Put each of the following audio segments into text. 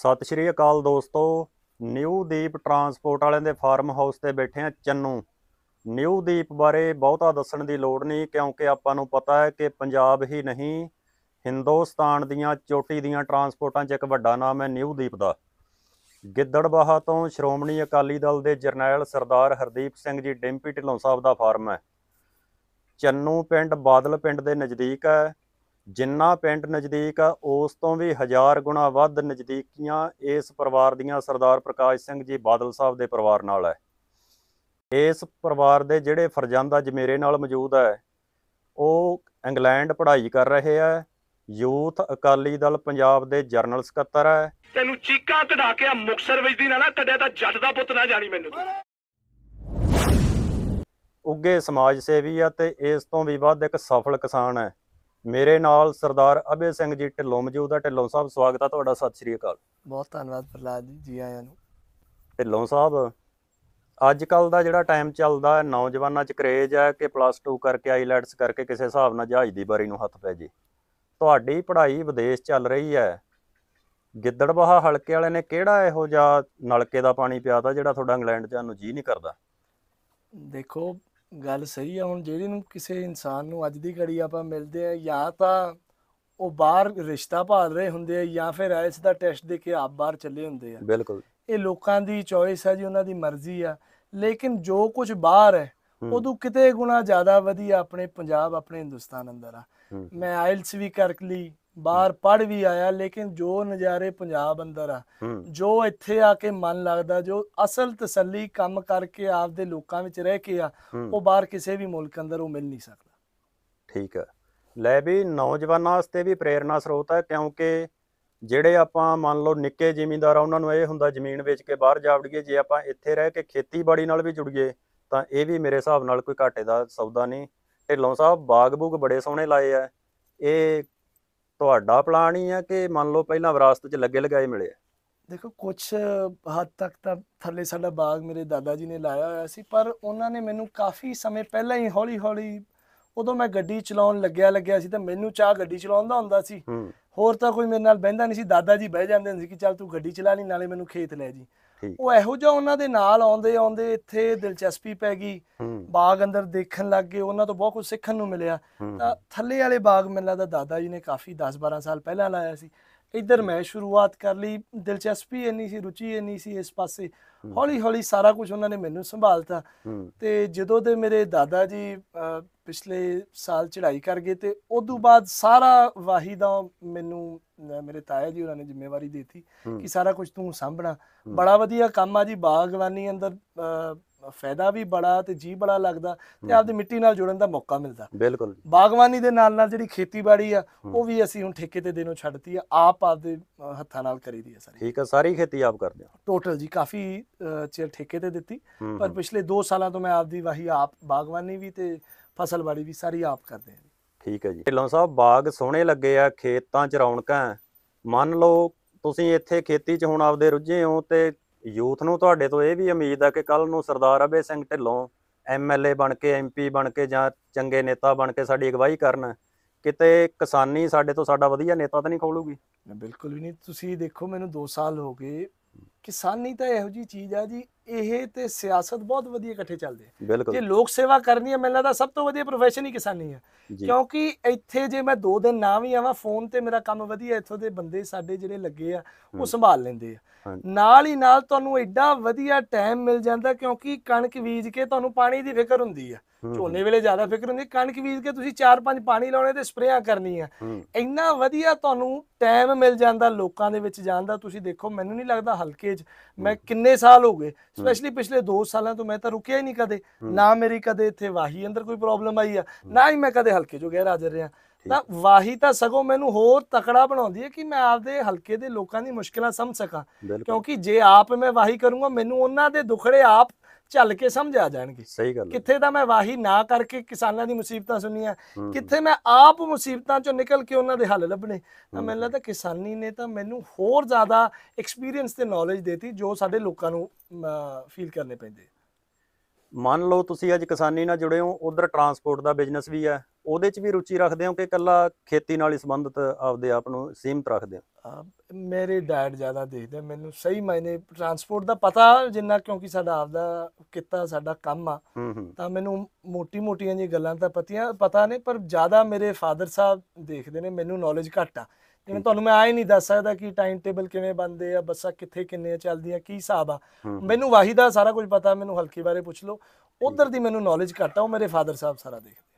ਸਤਿ ਸ਼੍ਰੀ ਅਕਾਲ ਦੋਸਤੋ ਨਿਊ ਦੀਪ ਟਰਾਂਸਪੋਰਟ ਵਾਲਿਆਂ ਦੇ ਫਾਰਮ ਹਾਊਸ ਤੇ ਬੈਠੇ ਆ ਚੰਨੂ ਨਿਊ ਦੀਪ ਬਾਰੇ ਬਹੁਤਾ ਦੱਸਣ ਦੀ ਲੋੜ ਨਹੀਂ ਕਿਉਂਕਿ ਆਪਾਂ ਨੂੰ ਪਤਾ ਹੈ ਕਿ ਪੰਜਾਬ ਹੀ ਨਹੀਂ ਹਿੰਦੁਸਤਾਨ ਦੀਆਂ ਚੋਟੀ ਦੀਆਂ ਟਰਾਂਸਪੋਰਟਾਂ 'ਚ ਇੱਕ ਵੱਡਾ ਨਾਮ ਹੈ ਨਿਊ ਦੀਪ ਦਾ ਗਿੱਦੜਬਾਹਾ ਤੋਂ ਸ਼੍ਰੋਮਣੀ ਅਕਾਲੀ ਦਲ ਦੇ ਜਰਨੈਲ ਸਰਦਾਰ ਹਰਦੀਪ ਸਿੰਘ ਜੀ ਡਿੰਪੀ ਢਿਲੋਂ ਸਾਹਿਬ ਦਾ ਫਾਰਮ ਹੈ ਚੰਨੂ ਪਿੰਡ ਬਾਦਲ ਪਿੰਡ ਦੇ ਨਜ਼ਦੀਕ ਹੈ ਜਿੰਨਾ ਪਿੰਡ ਨਜ਼ਦੀਕ ਆ ਉਸ ਤੋਂ ਵੀ ਹਜ਼ਾਰ ਗੁਣਾ ਵੱਧ ਨਜ਼ਦੀਕੀਆਂ ਇਸ ਪਰਿਵਾਰ ਦੀਆਂ ਸਰਦਾਰ ਪ੍ਰਕਾਸ਼ ਸਿੰਘ ਜੀ ਬਾਦਲ ਸਾਹਿਬ ਦੇ ਪਰਿਵਾਰ ਨਾਲ ਹੈ ਇਸ ਪਰਿਵਾਰ ਦੇ ਜਿਹੜੇ ਫਰਜ਼ੰਦ ਅੱਜ ਮੇਰੇ ਨਾਲ ਮੌਜੂਦ ਹੈ ਉਹ ਇੰਗਲੈਂਡ ਪੜ੍ਹਾਈ ਕਰ ਰਹੇ ਆ ਯੂਥ ਅਕਾਲੀ ਦਲ ਪੰਜਾਬ ਦੇ ਜਰਨਲ ਸਕੱਤਰ ਹੈ ਤੈਨੂੰ ਚੀਕਾਂ ਕਢਾ ਕੇ ਆ ਮੁਕਸਰ ਵਜਦੀ ਨਾ ਨਾ ਕੱਢਿਆ ਤਾਂ ਜੱਟ ਦਾ ਪੁੱਤ ਨਾ ਜਾਣੀ ਮੈਨੂੰ ਉੱਗੇ ਸਮਾਜ ਸੇਵੀ ਆ ਤੇ ਇਸ ਤੋਂ ਵੀ ਵੱਧ ਇੱਕ ਸਫਲ ਕਿਸਾਨ ਹੈ ਮੇਰੇ ਨਾਲ ਸਰਦਾਰ ਅਬੇ ਸਿੰਘ ਜੀ ਢਿੱਲੋਂ ਮੌਜੂਦ ਢਿੱਲੋਂ ਸਾਹਿਬ ਸਵਾਗਤ ਆ ਤੁਹਾਡਾ ਸਤਿ ਸ੍ਰੀ ਅਕਾਲ ਬਹੁਤ ਧੰਨਵਾਦ ਪ੍ਰਲਾਦ ਜੀ ਜੀ ਆਇਆਂ ਨੂੰ ਢਿੱਲੋਂ ਸਾਹਿਬ ਅੱਜ ਕੱਲ ਦਾ ਜਿਹੜਾ ਟਾਈਮ ਚੱਲਦਾ ਹੈ ਨੌਜਵਾਨਾਂ 'ਚ ਕਰੇਜ ਹੈ ਕਿ ਪਲੱਸ 2 ਕਰਕੇ ਆਈਲੈਟਸ ਕਰਕੇ ਕਿਸੇ ਹਿਸਾਬ ਨਾਲ ਜਹਾਜ਼ ਦੀ ਬਾਰੀ ਨੂੰ ਹੱਥ ਪੈ ਜੇ ਤੁਹਾਡੀ ਪੜ੍ਹਾਈ ਵਿਦੇਸ਼ ਚੱਲ ਰਹੀ ਹੈ ਗਿੱਦੜਬਾਹਾ ਹਲਕੇ ਵਾਲੇ ਨੇ ਕਿਹੜਾ ਇਹੋ ਜਿਹਾ ਨਲਕੇ ਦਾ ਪਾਣੀ ਪਿਆਤਾ ਜਿਹੜਾ ਤੁਹਾਡਾ ਇੰਗਲੈਂਡ ਜਾਣ ਨੂੰ ਜੀ ਨਹੀਂ ਕਰਦਾ ਦੇਖੋ ਗੱਲ ਸਹੀ ਆ ਹੁਣ ਜਿਹੜੀ ਨੂੰ ਕਿਸੇ ਇਨਸਾਨ ਨੂੰ ਅੱਜ ਦੀ ਘੜੀ ਆਪਾਂ ਮਿਲਦੇ ਆ ਜਾਂ ਤਾਂ ਉਹ ਬਾਹਰ ਰਿਸ਼ਤਾ ਭਾਲ ਰਹੇ ਹੁੰਦੇ ਆ ਜਾਂ ਫਿਰ ਆਇਲਸ ਦਾ ਟੈਸਟ ਦੇ ਕੇ ਆਪ ਬਾਹਰ ਚੱਲੇ ਹੁੰਦੇ ਆ ਬਿਲਕੁਲ ਇਹ ਲੋਕਾਂ ਦੀ ਚੋਇਸ ਆ ਜੀ ਉਹਨਾਂ ਦੀ ਮਰਜ਼ੀ ਆ ਲੇਕਿਨ ਜੋ ਕੁਝ ਬਾਹਰ ਹੈ ਉਦੋਂ ਕਿਤੇ ਗੁਣਾ ਜ਼ਿਆਦਾ ਵਧੀਆ ਆਪਣੇ ਪੰਜਾਬ ਆਪਣੇ ਹਿੰਦੁਸਤਾਨ ਅੰਦਰ ਆ ਮੈਂ ਆਇਲਸ ਵੀ ਕਰ ਲਈ ਬਾਹਰ ਪੜ ਵੀ ਆਇਆ ਲੇਕਿਨ ਜੋ ਨਜ਼ਾਰੇ ਪੰਜਾਬ ਅੰਦਰ ਆ ਜੋ ਇੱਥੇ ਆ ਕੇ ਮਨ ਲੱਗਦਾ ਜੋ ਅਸਲ ਤਸੱਲੀ ਕੰਮ ਕਰਕੇ ਆਪਦੇ ਲੋਕਾਂ ਵਿੱਚ ਰਹਿ ਕੇ ਆ ਉਹ ਬਾਹਰ ਕਿਸੇ ਵੀ ਮੁਲਕ ਅੰਦਰ ਉਹ ਮਿਲ ਨਹੀਂ ਸਕਦਾ ਠੀਕ ਹੈ ਲੈ ਵੀ ਨੌਜਵਾਨਾਂ ਵਾਸਤੇ ਵੀ ਪ੍ਰੇਰਣਾ ਸਰੋਤ ਹੈ ਕਿਉਂਕਿ ਜਿਹੜੇ ਆਪਾਂ ਮੰਨ ਲਓ ਨਿੱਕੇ ਜ਼ਿਮੀਂਦਾਰ ਆ ਉਹਨਾਂ ਨੂੰ ਇਹ ਹੁੰਦਾ ਜ਼ਮੀਨ ਵੇਚ ਕੇ ਬਾਹਰ ਜਾਵੜੀਏ ਜੇ ਆਪਾਂ ਇੱਥੇ ਰਹਿ ਕੇ ਖੇਤੀਬਾੜੀ ਨਾਲ ਵੀ ਜੁੜੀਏ ਤਾਂ ਇਹ ਵੀ ਮੇਰੇ ਹਿਸਾਬ ਨਾਲ ਕੋਈ ਘਾਟੇ ਦਾ ਸੌਦਾ ਨਹੀਂ ਢਿੱਲੋਂ ਸਾਹਿਬ ਬਾਗ ਬੂਗ ਬੜੇ ਸੋਹਣੇ ਲਾਏ ਆ ਇਹ ਤੁਹਾਡਾ ਪਲਾਨ ਹੀ ਆ ਕਿ ਮੰਨ ਲਓ ਪਹਿਲਾਂ ਵਿਰਾਸਤ 'ਚ ਲੱਗੇ ਲਗਾਏ ਮਿਲੇ ਦੇਖੋ ਕੁਝ ਹੱਦ ਤੱਕ ਤਾਂ ਥੱਲੇ ਸਾਡਾ ਬਾਗ ਮੇਰੇ ਦਾਦਾ ਜੀ ਨੇ ਲਾਇਆ ਹੋਇਆ ਸੀ ਪਰ ਉਹਨਾਂ ਨੇ ਮੈਨੂੰ ਕਾਫੀ ਸਮੇਂ ਪਹਿਲਾਂ ਹੀ ਹੌਲੀ ਹੌਲੀ ਉਦੋਂ ਮੈਂ ਗੱਡੀ ਚਲਾਉਣ ਲੱਗਿਆ ਲੱਗਿਆ ਸੀ ਤਾਂ ਮੈਨੂੰ ਚਾਹ ਗੱਡੀ ਚਲਾਉਣ ਦਾ ਹੁੰਦਾ ਸੀ ਹੋਰ ਤਾਂ ਕੋਈ ਮੇਰੇ ਨਾਲ ਬਹਿੰਦਾ ਨਹੀਂ ਸੀ ਦਾਦਾ ਜੀ ਬਹਿ ਜਾਂਦੇ ਹੁੰਦੇ ਸੀ ਕਿ ਚੱਲ ਤੂੰ ਗੱਡੀ ਚਲਾ ਲਈ ਨਾਲੇ ਮੈਨੂੰ ਖੇਤ ਲੈ ਜੀ ਉਹ ਇਹੋ ਜਿਹਾ ਉਹਨਾਂ ਦੇ ਨਾਲ ਆਉਂਦੇ ਆਉਂਦੇ ਇੱਥੇ ਦਿਲਚਸਪੀ ਪੈ ਗਈ ਬਾਗ ਅੰਦਰ ਦੇਖਣ ਲੱਗ ਗਏ ਉਹਨਾਂ ਤੋਂ ਬਹੁਤ ਕੁਝ ਸਿੱਖਣ ਨੂੰ ਮਿਲਿਆ ਤਾਂ ਥੱਲੇ ਵਾਲੇ ਬਾਗ ਮੈਨੂੰ ਲੱਗਦਾ ਦਾਦਾ ਜੀ ਨੇ ਕਾਫੀ 10 12 ਸਾਲ ਪਹਿਲਾਂ ਲਾਇਆ ਸੀ ਇੱਧਰ ਮੈਂ ਸ਼ੁਰੂਆਤ ਕਰ ਲਈ ਦਿਲਚਸਪੀ ਇੰਨੀ ਸੀ ਰੁਚੀ ਇੰਨੀ ਸੀ ਇਸ ਪਾਸੇ ਹੌਲੀ ਹੌਲੀ ਸਾਰਾ ਕੁਝ ਉਹਨਾਂ ਨੇ ਮੈਨੂੰ ਸੰਭਾਲਤਾ ਤੇ ਜਦੋਂ ਦੇ ਮੇਰੇ ਦਾਦਾ ਜੀ ਪਿਛਲੇ ਸਾਲ ਚੜ੍ਹਾਈ ਕਰ ਗਏ ਤੇ ਉਸ ਤੋਂ ਬਾਅਦ ਸਾਰਾ ਵਾਹੀ ਦਾ ਮੈਨੂੰ ਮੇਰੇ ਤਾਇਆ ਜੀ ਉਹਨਾਂ ਨੇ ਜ਼ਿੰਮੇਵਾਰੀ ਦਿੱਤੀ ਕਿ ਸਾਰਾ ਕੁਝ ਤੂੰ ਸਾਂਭਣਾ ਬੜਾ ਵਧੀਆ ਕੰਮ ਆ ਜੀ ਬਾਗਬਾਨੀ ਅੰਦਰ ਫਾਇਦਾ ਵੀ ਬੜਾ ਤੇ ਜੀ ਬੜਾ ਲੱਗਦਾ ਤੇ ਆਪਦੀ ਮਿੱਟੀ ਨਾਲ ਜੁੜਨ ਦਾ ਮੌਕਾ ਮਿਲਦਾ ਬਿਲਕੁਲ ਬਾਗਵਾਨੀ ਦੇ ਨਾਲ ਨਾਲ ਜਿਹੜੀ ਖੇਤੀਬਾੜੀ ਆ ਉਹ ਵੀ ਅਸੀਂ ਹੁਣ ਠੇਕੇ ਤੇ ਦੇਣੋਂ ਛੱਡਤੀ ਆ ਆਪ ਆਪਦੇ ਹੱਥਾਂ ਨਾਲ ਕਰੀਦੀ ਆ ਸਾਰੀ ਠੀਕ ਆ ਸਾਰੀ ਖੇਤੀ ਆਪ ਕਰਦੇ ਹੋ ਟੋਟਲ ਜੀ ਕਾਫੀ ਚਿਰ ਠੇਕੇ ਤੇ ਦਿੱਤੀ ਪਰ ਪਿਛਲੇ 2 ਸਾਲਾਂ ਤੋਂ ਮੈਂ ਆਪਦੀ ਵਾਹੀ ਆਪ ਬਾਗਵਾਨੀ ਵੀ ਤੇ ਫਸਲਬਾੜੀ ਵੀ ਸਾਰੀ ਆਪ ਕਰਦੇ ਆ ਠੀਕ ਆ ਜੀ ਢਿੱਲੋਂ ਸਾਹਿਬ ਬਾਗ ਸੋਹਣੇ ਲੱਗੇ ਆ ਖੇਤਾਂ 'ਚ ਰੌਣਕਾਂ ਮੰਨ ਲਓ ਤੁਸੀਂ ਇੱਥੇ ਖੇਤੀ 'ਚ ਹੁਣ ਆਪਦੇ ਰੁੱਝੇ ਹੋ ਤੇ ਯੂਥ ਨੂੰ ਤੁਹਾਡੇ ਤੋਂ ਇਹ ਵੀ ਉਮੀਦ ਆ ਕਿ ਕੱਲ ਨੂੰ ਸਰਦਾਰ ਅਬੇ ਸਿੰਘ ਢਿੱਲੋਂ ਐਮਐਲਏ ਬਣ ਕੇ ਐਮਪੀ ਬਣ ਕੇ ਜਾਂ ਚੰਗੇ ਨੇਤਾ ਬਣ ਕੇ ਸਾਡੀ ਅਗਵਾਈ ਕਰਨ ਕਿਤੇ ਕਿਸਾਨੀ ਸਾਡੇ ਤੋਂ ਸਾਡਾ ਵਧੀਆ ਨੇਤਾ ਤਾਂ ਨਹੀਂ ਖੋਲੂਗੀ ਬਿਲਕੁਲ ਵੀ ਨਹੀਂ ਤੁਸੀਂ ਦੇਖੋ ਮੈਨੂੰ 2 ਸਾਲ ਹੋ ਗਏ ਕਿਸਾਨੀ ਤਾਂ ਇਹੋ ਜੀ ਚੀਜ਼ ਆ ਜੀ ਇਹ ਤੇ ਸਿਆਸਤ ਬਹੁਤ ਵਧੀਆ ਇਕੱਠੇ ਚੱਲਦੇ ਆ ਬਿਲਕੁਲ ਜੇ ਲੋਕ ਸੇਵਾ ਕਰਨੀ ਹੈ ਮੈਨੂੰ ਲੱਗਦਾ ਸਭ ਤੋਂ ਵਧੀਆ profession ਹੀ ਕਿਸਾਨੀ ਆ ਕਿਉਂਕਿ ਇੱਥੇ ਜੇ ਮੈਂ 2 ਦਿਨ ਨਾ ਵੀ ਆਵਾਂ ਫੋਨ ਤੇ ਮੇਰਾ ਕੰਮ ਵਧੀਆ ਇੱਥੋਂ ਦੇ ਬੰਦੇ ਸਾਡੇ ਜਿਹੜੇ ਲੱਗੇ ਆ ਉਹ ਸੰਭਾਲ ਲੈਂਦੇ ਆ ਨਾਲ ਹੀ ਨਾਲ ਤੁਹਾਨੂੰ ਐਡਾ ਵਧੀਆ ਟਾਈਮ ਮਿਲ ਜਾਂਦਾ ਕਿਉਂਕਿ ਕਣਕ ਬੀਜ ਕੇ ਤੁਹਾਨੂੰ ਪਾਣੀ ਦੀ ਫਿਕਰ ਹੁੰਦੀ ਆ ਝੋਨੇ ਵੇਲੇ ਜ਼ਿਆਦਾ ਫਿਕਰ ਹੁੰਦੀ ਕਣਕ ਬੀਜ ਕੇ ਤੁਸੀਂ 4-5 ਪਾਣੀ ਲਾਉਣੇ ਤੇ ਸਪਰੇਆਂ ਕਰਨੀਆਂ ਇੰਨਾ ਵਧੀਆ ਤੁਹਾਨੂੰ ਟਾਈਮ ਮਿਲ ਜਾਂਦਾ ਲੋਕਾਂ ਦੇ ਵਿੱਚ ਜਾਣ ਦਾ ਤੁਸੀਂ ਦੇਖੋ ਮੈਨੂੰ ਨਹੀਂ ਲੱਗਦਾ ਹਲਕੇ ਏਜ ਮੈਂ ਕਿੰਨੇ ਸਾਲ ਹੋ ਗਏ ਸਪੈਸ਼ਲੀ ਪਿਛਲੇ 2 ਸਾਲਾਂ ਤੋਂ ਮੈਂ ਤਾਂ ਰੁਕਿਆ ਹੀ ਨਹੀਂ ਕਦੇ ਨਾ ਮੇਰੀ ਕਦੇ ਇੱਥੇ ਵਾਹੀ ਅੰਦਰ ਕੋਈ ਪ੍ਰੋਬਲਮ ਆਈ ਆ ਨਾ ਹੀ ਮੈਂ ਕਦੇ ਹਲਕੇ ਜੋ ਗੈਰ ਜਰ ਰਿਹਾ ਤਾਂ ਵਾਹੀ ਤਾਂ ਸਗੋਂ ਮੈਨੂੰ ਹੋਰ ਤਕੜਾ ਬਣਾਉਂਦੀ ਹੈ ਕਿ ਮੈਂ ਆਪਦੇ ਹਲਕੇ ਦੇ ਲੋਕਾਂ ਦੀ ਮੁਸ਼ਕਲਾਂ ਸਮਝ ਸਕਾਂ ਕਿਉਂਕਿ ਜੇ ਆਪ ਮੈਂ ਵਾਹੀ ਕਰੂੰਗਾ ਮੈਨੂੰ ਉਹਨਾਂ ਦੇ ਦੁਖੜੇ ਆਪ ਚੱਲ ਕੇ ਸਮਝ ਆ ਜਾਣਗੇ ਸਹੀ ਗੱਲ ਕਿੱਥੇ ਤਾਂ ਮੈਂ ਵਾਹੀ ਨਾ ਕਰਕੇ ਕਿਸਾਨਾਂ ਦੀ ਮੁਸੀਬਤਾਂ ਸੁਣੀਆਂ ਕਿੱਥੇ ਮੈਂ ਆਪ ਮੁਸੀਬਤਾਂ ਚੋਂ ਨਿਕਲ ਕੇ ਉਹਨਾਂ ਦੇ ਹੱਲ ਲੱਭਣੇ ਤਾਂ ਮੈਨੂੰ ਲੱਗਦਾ ਕਿਸਾਨੀ ਨੇ ਤਾਂ ਮੈਨੂੰ ਹੋਰ ਜ਼ਿਆਦਾ ਐਕਸਪੀਰੀਅੰਸ ਤੇ ਨੌਲੇਜ ਦਿੱਤੀ ਜੋ ਸਾਡੇ ਲੋਕਾਂ ਨੂੰ ਫੀਲ ਕਰਨੇ ਪੈਂਦੇ ਮੰਨ ਲਓ ਤੁਸੀਂ ਅੱਜ ਕਿਸਾਨੀ ਨਾਲ ਜੁੜੇ ਹੋ ਉਧਰ ਟਰਾਂਸਪੋਰਟ ਦਾ ਬਿਜ਼ਨਸ ਵੀ ਹੈ ਉਹਦੇ 'ਚ ਵੀ ਰੁਚੀ ਰੱਖਦੇ ਹੋ ਕਿ ਇਕੱਲਾ ਖੇਤੀ ਨਾਲ ਹੀ ਸੰਬੰਧਿਤ ਆਪਦੇ ਆਪ ਨੂੰ ਸੀਮਤ ਰੱਖਦੇ ਹੋ ਮੇਰੇ ਡੈਡ ਜ਼ਿਆਦਾ ਦੇਖਦੇ ਮੈਨੂੰ ਸਹੀ ਮਾਇਨੇ ਟਰਾਂਸਪੋਰਟ ਦਾ ਪਤਾ ਜਿੰਨਾ ਕਿਉਂਕਿ ਸਾਡਾ ਆਪਦਾ ਕਿੱਤਾ ਸਾਡਾ ਕੰਮ ਆ ਤਾਂ ਮੈਨੂੰ ਮੋਟੀ-ਮੋਟੀਆਂ ਜੀ ਗੱਲਾਂ ਤਾਂ ਪਤੀਆਂ ਪਤਾ ਨੇ ਪਰ ਜ਼ਿਆਦਾ ਮੇਰੇ ਫਾਦਰ ਸਾਹਿਬ ਦੇਖਦੇ ਨੇ ਮੈਨੂੰ ਨੌਲੇਜ ਘੱਟ ਆ ਜਿਵੇਂ ਤੁਹਾਨੂੰ ਮੈਂ ਆ ਹੀ ਨਹੀਂ ਦੱਸ ਸਕਦਾ ਕਿ ਟਾਈਮ ਟੇਬਲ ਕਿਵੇਂ ਬਣਦੇ ਆ ਬੱਸਾਂ ਕਿੱਥੇ ਕਿੰਨੇ ਚੱਲਦੀਆਂ ਕੀ ਹਿਸਾਬ ਆ ਮੈਨੂੰ ਵਾਹੀ ਦਾ ਸਾਰਾ ਕੁਝ ਪਤਾ ਮੈਨੂੰ ਹਲਕੀ ਬਾਰੇ ਪੁੱਛ ਲਓ ਉਧਰ ਦੀ ਮੈਨੂੰ ਨੌਲੇਜ ਘੱਟ ਆ ਉਹ ਮੇਰੇ ਫਾਦਰ ਸਾਹਿਬ ਸਾਰਾ ਦੇਖਦੇ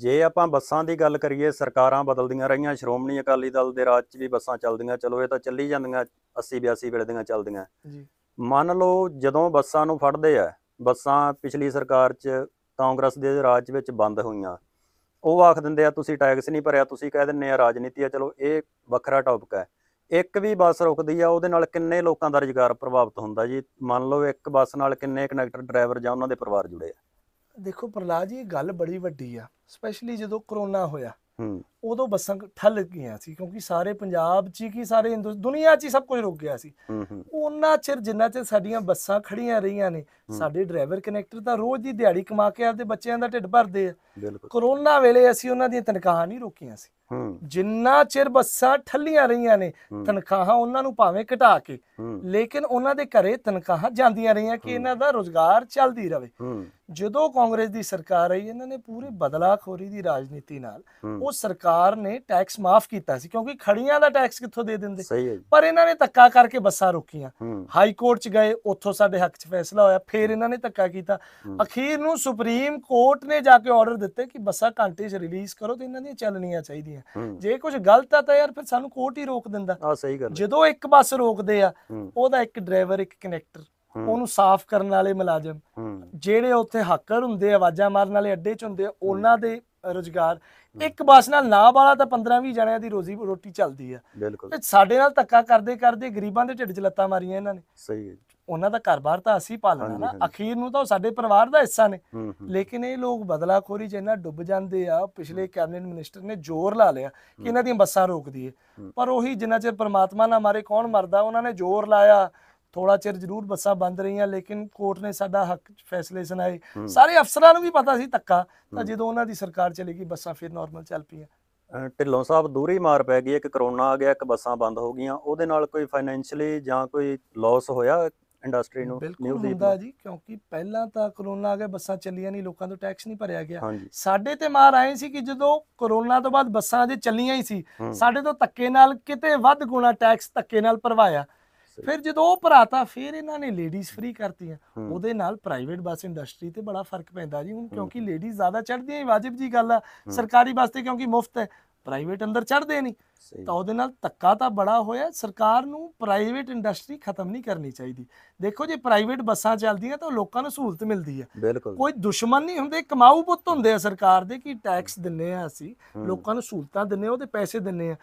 ਜੇ ਆਪਾਂ ਬੱਸਾਂ ਦੀ ਗੱਲ ਕਰੀਏ ਸਰਕਾਰਾਂ ਬਦਲਦੀਆਂ ਰਹੀਆਂ ਸ਼੍ਰੋਮਣੀ ਅਕਾਲੀ ਦਲ ਦੇ ਰਾਜ 'ਚ ਵੀ ਬੱਸਾਂ ਚੱਲਦੀਆਂ ਚਲੋ ਇਹ ਤਾਂ ਚੱਲੀ ਜਾਂਦੀਆਂ 80 82 ਵੇਲੇ ਦੀਆਂ ਚੱਲਦੀਆਂ ਜੀ ਮੰਨ ਲਓ ਜਦੋਂ ਬੱਸਾਂ ਨੂੰ ਫੜਦੇ ਆ ਬੱਸਾਂ ਪਿਛਲੀ ਸਰਕਾਰ 'ਚ ਕਾਂਗਰਸ ਦੇ ਰਾਜ ਵਿੱਚ ਬੰਦ ਹੋਈਆਂ ਉਹ ਆਖ ਦਿੰਦੇ ਆ ਤੁਸੀਂ ਟੈਕਸ ਨਹੀਂ ਭਰਿਆ ਤੁਸੀਂ ਕਹਿ ਦਿੰਦੇ ਆ ਰਾਜਨੀਤੀ ਆ ਚਲੋ ਇਹ ਵੱਖਰਾ ਟੌਪਿਕ ਹੈ ਇੱਕ ਵੀ ਬੱਸ ਰੁਕਦੀ ਆ ਉਹਦੇ ਨਾਲ ਕਿੰਨੇ ਲੋਕਾਂ ਦਾ ਰੁਜ਼ਗਾਰ ਪ੍ਰਭਾਵਿਤ ਹੁੰਦਾ ਜੀ ਮੰਨ ਲਓ ਇੱਕ ਬੱਸ ਨਾਲ ਕਿੰਨੇ ਕਨੈਕਟਰ ਡਰਾਈਵਰ ਜਾਂ ਉਹਨਾਂ ਦੇ ਪਰਿਵਾਰ ਜੁੜੇ ਆ ਦੇਖੋ ਪ੍ਰਲਾਦ ਜੀ ਇਹ ਗੱਲ ਬੜੀ ਵੱਡੀ ਆ ਸਪੈਸ਼ਲੀ ਜਦੋਂ ਕਰੋਨਾ ਹੋਇਆ ਉਦੋਂ ਬੱਸਾਂ ਠੱਲ ਗਈਆਂ ਸੀ ਕਿਉਂਕਿ ਸਾਰੇ ਪੰਜਾਬ 'ਚ ਕੀ ਸਾਰੇ ਹਿੰਦੂ ਦੁਨੀਆ 'ਚ ਸਭ ਕੁਝ ਰੁਕ ਗਿਆ ਸੀ ਉਹਨਾਂ ਚਿਰ ਜਿੰਨਾ ਚਿਰ ਸਾਡੀਆਂ ਬੱਸਾਂ ਖੜੀਆਂ ਰਹੀਆਂ ਨੇ ਸਾਡੇ ਡਰਾਈਵਰ ਕਨੈਕਟਰ ਤਾਂ ਰੋਜ਼ ਦੀ ਦਿਹਾੜੀ ਕਮਾ ਕੇ ਆਪਦੇ ਬੱਚਿਆਂ ਦਾ ਢਿੱਡ ਭਰਦੇ ਆ ਕਰੋਨਾ ਵੇਲੇ ਅਸੀਂ ਉਹਨਾਂ ਦੀਆਂ ਤਨਖਾਹਾਂ ਨਹੀਂ ਰੋਕੀਆਂ ਸੀ ਜਿੰਨਾ ਚਿਰ ਬੱਸਾਂ ਠੱਲੀਆਂ ਰਹੀਆਂ ਨੇ ਤਨਖਾਹਾਂ ਉਹਨਾਂ ਨੂੰ ਭਾਵੇਂ ਘਟਾ ਕੇ ਲੇਕਿਨ ਉਹਨਾਂ ਦੇ ਘਰੇ ਤਨਖਾਹਾਂ ਜਾਂਦੀਆਂ ਰਹੀਆਂ ਕਿ ਇਹਨਾਂ ਦਾ ਰੋਜ਼ਗਾਰ ਚੱਲਦੀ ਰਹੇ ਜਦੋਂ ਕਾਂਗਰਸ ਦੀ ਸਰਕਾਰ ਆਈ ਇਹਨਾਂ ਨੇ ਪੂਰੇ ਬਦਲਾਖੋਰੀ ਦੀ ਰਾਜਨੀਤੀ ਨਾਲ ਉਹ ਸਰਕਾਰ ਨੇ ਟੈਕਸ ਮਾਫ ਕੀਤਾ ਸੀ ਕਿਉਂਕਿ ਖੜੀਆਂ ਦਾ ਟੈਕਸ ਕਿੱਥੋਂ ਦੇ ਦਿੰਦੇ ਪਰ ਇਹਨਾਂ ਨੇ ਧੱਕਾ ਕਰਕੇ ਬੱਸਾਂ ਰੋਕੀਆਂ ਹਾਈ ਕੋਰਟ 'ਚ ਗਏ ਉੱਥੋਂ ਸਾਡੇ ਹੱਕ 'ਚ ਫੈਸਲਾ ਹੋਇਆ ਫਿਰ ਇਹਨਾਂ ਨੇ ਧੱਕਾ ਕੀਤਾ ਅਖੀਰ ਨੂੰ ਸੁਪਰੀਮ ਕੋਰਟ ਨੇ ਜਾ ਕੇ ਆਰਡਰ ਦਿੱਤੇ ਕਿ ਬੱਸਾਂ ਘੰਟੇ 'ਚ ਰਿਲੀਜ਼ ਕਰੋ ਤੇ ਇਹਨਾਂ ਦੀਆਂ ਚੱਲਣੀਆਂ ਚਾਹੀਦੀਆਂ ਜੇ ਕੁਝ ਗਲਤ ਆ ਤਾਂ ਯਾਰ ਫਿਰ ਸਾਨੂੰ ਕੋਰਟ ਹੀ ਰੋਕ ਦਿੰਦਾ ਆ ਸਹੀ ਗੱਲ ਜਦੋਂ ਇੱਕ ਬੱਸ ਰੋਕਦੇ ਆ ਉਹਦਾ ਇੱਕ ਡਰਾਈਵਰ ਇੱਕ ਕਨੈਕਟਰ ਉਹਨੂੰ ਸਾਫ਼ ਕਰਨ ਵਾਲੇ ਮੁਲਾਜ਼ਮ ਜਿਹੜੇ ਉੱਥੇ ਹੱਕਰ ਹੁੰਦੇ ਆਵਾਜ਼ਾਂ ਮਾਰਨ ਵਾਲੇ ਅੱਡੇ 'ਚ ਹੁੰਦੇ ਆ ਉਹਨਾਂ ਦੇ ਰੋਜ਼ਗਾਰ ਇੱਕ ਬੱਸ ਨਾਲ ਨਾ ਵਾਲਾ ਤਾਂ 15-20 ਜਣਿਆਂ ਦੀ ਰੋਜ਼ੀ ਰੋਟੀ ਚੱਲਦੀ ਆ ਬਿਲਕੁਲ ਤੇ ਸਾਡੇ ਨਾਲ ਧੱਕਾ ਕਰਦੇ ਕਰਦੇ ਗਰੀਬਾਂ ਦੇ ਢਿੱਡ 'ਚ ਲੱਤਾਂ ਮਾਰੀਆਂ ਇਹਨਾਂ ਨੇ ਸਹੀ ਹੈ ਉਹਨਾਂ ਦਾ ਘਰ-ਬਾਰ ਤਾਂ ਅਸੀਂ ਪਾਲਣਾ ਨਾ ਅਖੀਰ ਨੂੰ ਤਾਂ ਉਹ ਸਾਡੇ ਪਰਿਵਾਰ ਦਾ ਹਿੱਸਾ ਨੇ ਲੇਕਿਨ ਇਹ ਲੋਕ ਬਦਲਾਖੋਰੀ 'ਚ ਇੰਨਾ ਡੁੱਬ ਜਾਂਦੇ ਆ ਪਿਛਲੇ ਕੈਬਨਿਟ ਮਿਨਿਸਟਰ ਨੇ ਜ਼ੋਰ ਲਾ ਲਿਆ ਕਿ ਇਹਨਾਂ ਦੀਆਂ ਬੱਸਾਂ ਰੋਕ ਦਈਏ ਪਰ ਉਹੀ ਜਿੰਨਾ ਚਿਰ ਪਰਮਾਤਮਾ ਨਾ ਮਾਰੇ ਕੌਣ ਮਰਦਾ ਉਹਨਾਂ ਨੇ ਜ਼ੋਰ ਲਾਇਆ ਥੋੜਾ ਚਿਰ ਜ਼ਰੂਰ ਬੱਸਾਂ ਬੰਦ ਰਹੀਆਂ ਲੇਕਿਨ ਕੋਰਟ ਨੇ ਸਾਡਾ ਹੱਕ ਫੈਸਲੇ ਸੁਣਾਏ ਸਾਰੇ ਅਫਸਰਾਂ ਨੂੰ ਵੀ ਪਤਾ ਸੀ ਤੱਕਾ ਤਾਂ ਜਦੋਂ ਉਹਨਾਂ ਦੀ ਸਰਕਾਰ ਚਲੀ ਗਈ ਬੱਸਾਂ ਫਿਰ ਨਾਰਮਲ ਚੱਲ ਪਈਆਂ ਢਿੱਲੋਂ ਸਾਹਿਬ ਦੂਰੀ ਮਾਰ ਪੈ ਗਈ ਇੱਕ ਕਰੋਨਾ ਆ ਗਿਆ ਇੱਕ ਬੱਸਾਂ ਬੰਦ ਹੋ ਗਈਆਂ ਉਹਦੇ ਨਾਲ ਕੋਈ ਫਾਈਨੈਂਸ਼ੀਅਲੀ ਜਾਂ ਕੋਈ ਲਾਸ ਹੋਇਆ ਇੰਡਸਟਰੀ ਨੂੰ ਨਿਊ ਦੀਪ ਹੁੰਦਾ ਜੀ ਕਿਉਂਕਿ ਪਹਿਲਾਂ ਤਾਂ ਕਰੋਨਾ ਆ ਗਿਆ ਬੱਸਾਂ ਚੱਲੀਆਂ ਨਹੀਂ ਲੋਕਾਂ ਤੋਂ ਟੈਕਸ ਨਹੀਂ ਭਰਿਆ ਗਿਆ ਸਾਡੇ ਤੇ ਮਾਰ ਆਏ ਸੀ ਕਿ ਜਦੋਂ ਕਰੋਨਾ ਤੋਂ ਬਾਅਦ ਬੱਸਾਂ ਜੇ ਚੱਲੀਆਂ ਹੀ ਸੀ ਸਾਡੇ ਤੋਂ ਤੱਕੇ ਨਾਲ ਕਿਤੇ ਵੱਧ ਗੁਣਾ ਟੈਕਸ ਤੱਕੇ ਨਾਲ ਭਰਵਾਇਆ ਫਿਰ ਜਦੋਂ ਉਹ ਭਰਾਤਾ ਫਿਰ ਇਹਨਾਂ ਨੇ ਲੇਡੀਜ਼ ਫ੍ਰੀ ਕਰਤੀਆਂ ਉਹਦੇ ਨਾਲ ਪ੍ਰਾਈਵੇਟ ਬੱਸ ਇੰਡਸਟਰੀ ਤੇ ਬੜਾ ਫਰਕ ਪੈਂਦਾ ਜੀ ਹੁਣ ਕਿਉਂਕਿ ਲੇਡੀਜ਼ ਜ਼ਿਆਦਾ ਚੜਦੀਆਂ ਹੀ ਵਾਜਿਬ ਜੀ ਗੱਲ ਆ ਸਰਕਾਰੀ ਬੱਸ ਤੇ ਕਿਉਂਕਿ ਮੁਫਤ ਹੈ ਪ੍ਰਾਈਵੇਟ ਅੰਦਰ ਚੜਦੇ ਨਹੀਂ ਤਾਂ ਉਹਦੇ ਨਾਲ ਤੱਕਾ ਤਾਂ ਬੜਾ ਹੋਇਆ ਸਰਕਾਰ ਨੂੰ ਪ੍ਰਾਈਵੇਟ ਇੰਡਸਟਰੀ ਖਤਮ ਨਹੀਂ ਕਰਨੀ ਚਾਹੀਦੀ ਦੇਖੋ ਜੇ ਪ੍ਰਾਈਵੇਟ ਬੱਸਾਂ ਚੱਲਦੀਆਂ ਤਾਂ ਲੋਕਾਂ ਨੂੰ ਸਹੂਲਤ ਮਿਲਦੀ ਹੈ ਕੋਈ ਦੁਸ਼ਮਣ ਨਹੀਂ ਹੁੰਦੇ ਕਮਾਊ ਪੁੱਤ ਹੁੰਦੇ ਆ ਸਰਕਾਰ ਦੇ ਕਿ ਟੈਕਸ ਦਿੰਨੇ ਆ ਅਸੀਂ ਲੋਕਾਂ ਨੂੰ ਸਹੂਲਤਾਂ ਦਿੰਨੇ ਆ ਉਹਦੇ ਪੈਸੇ ਦਿੰਨੇ ਆ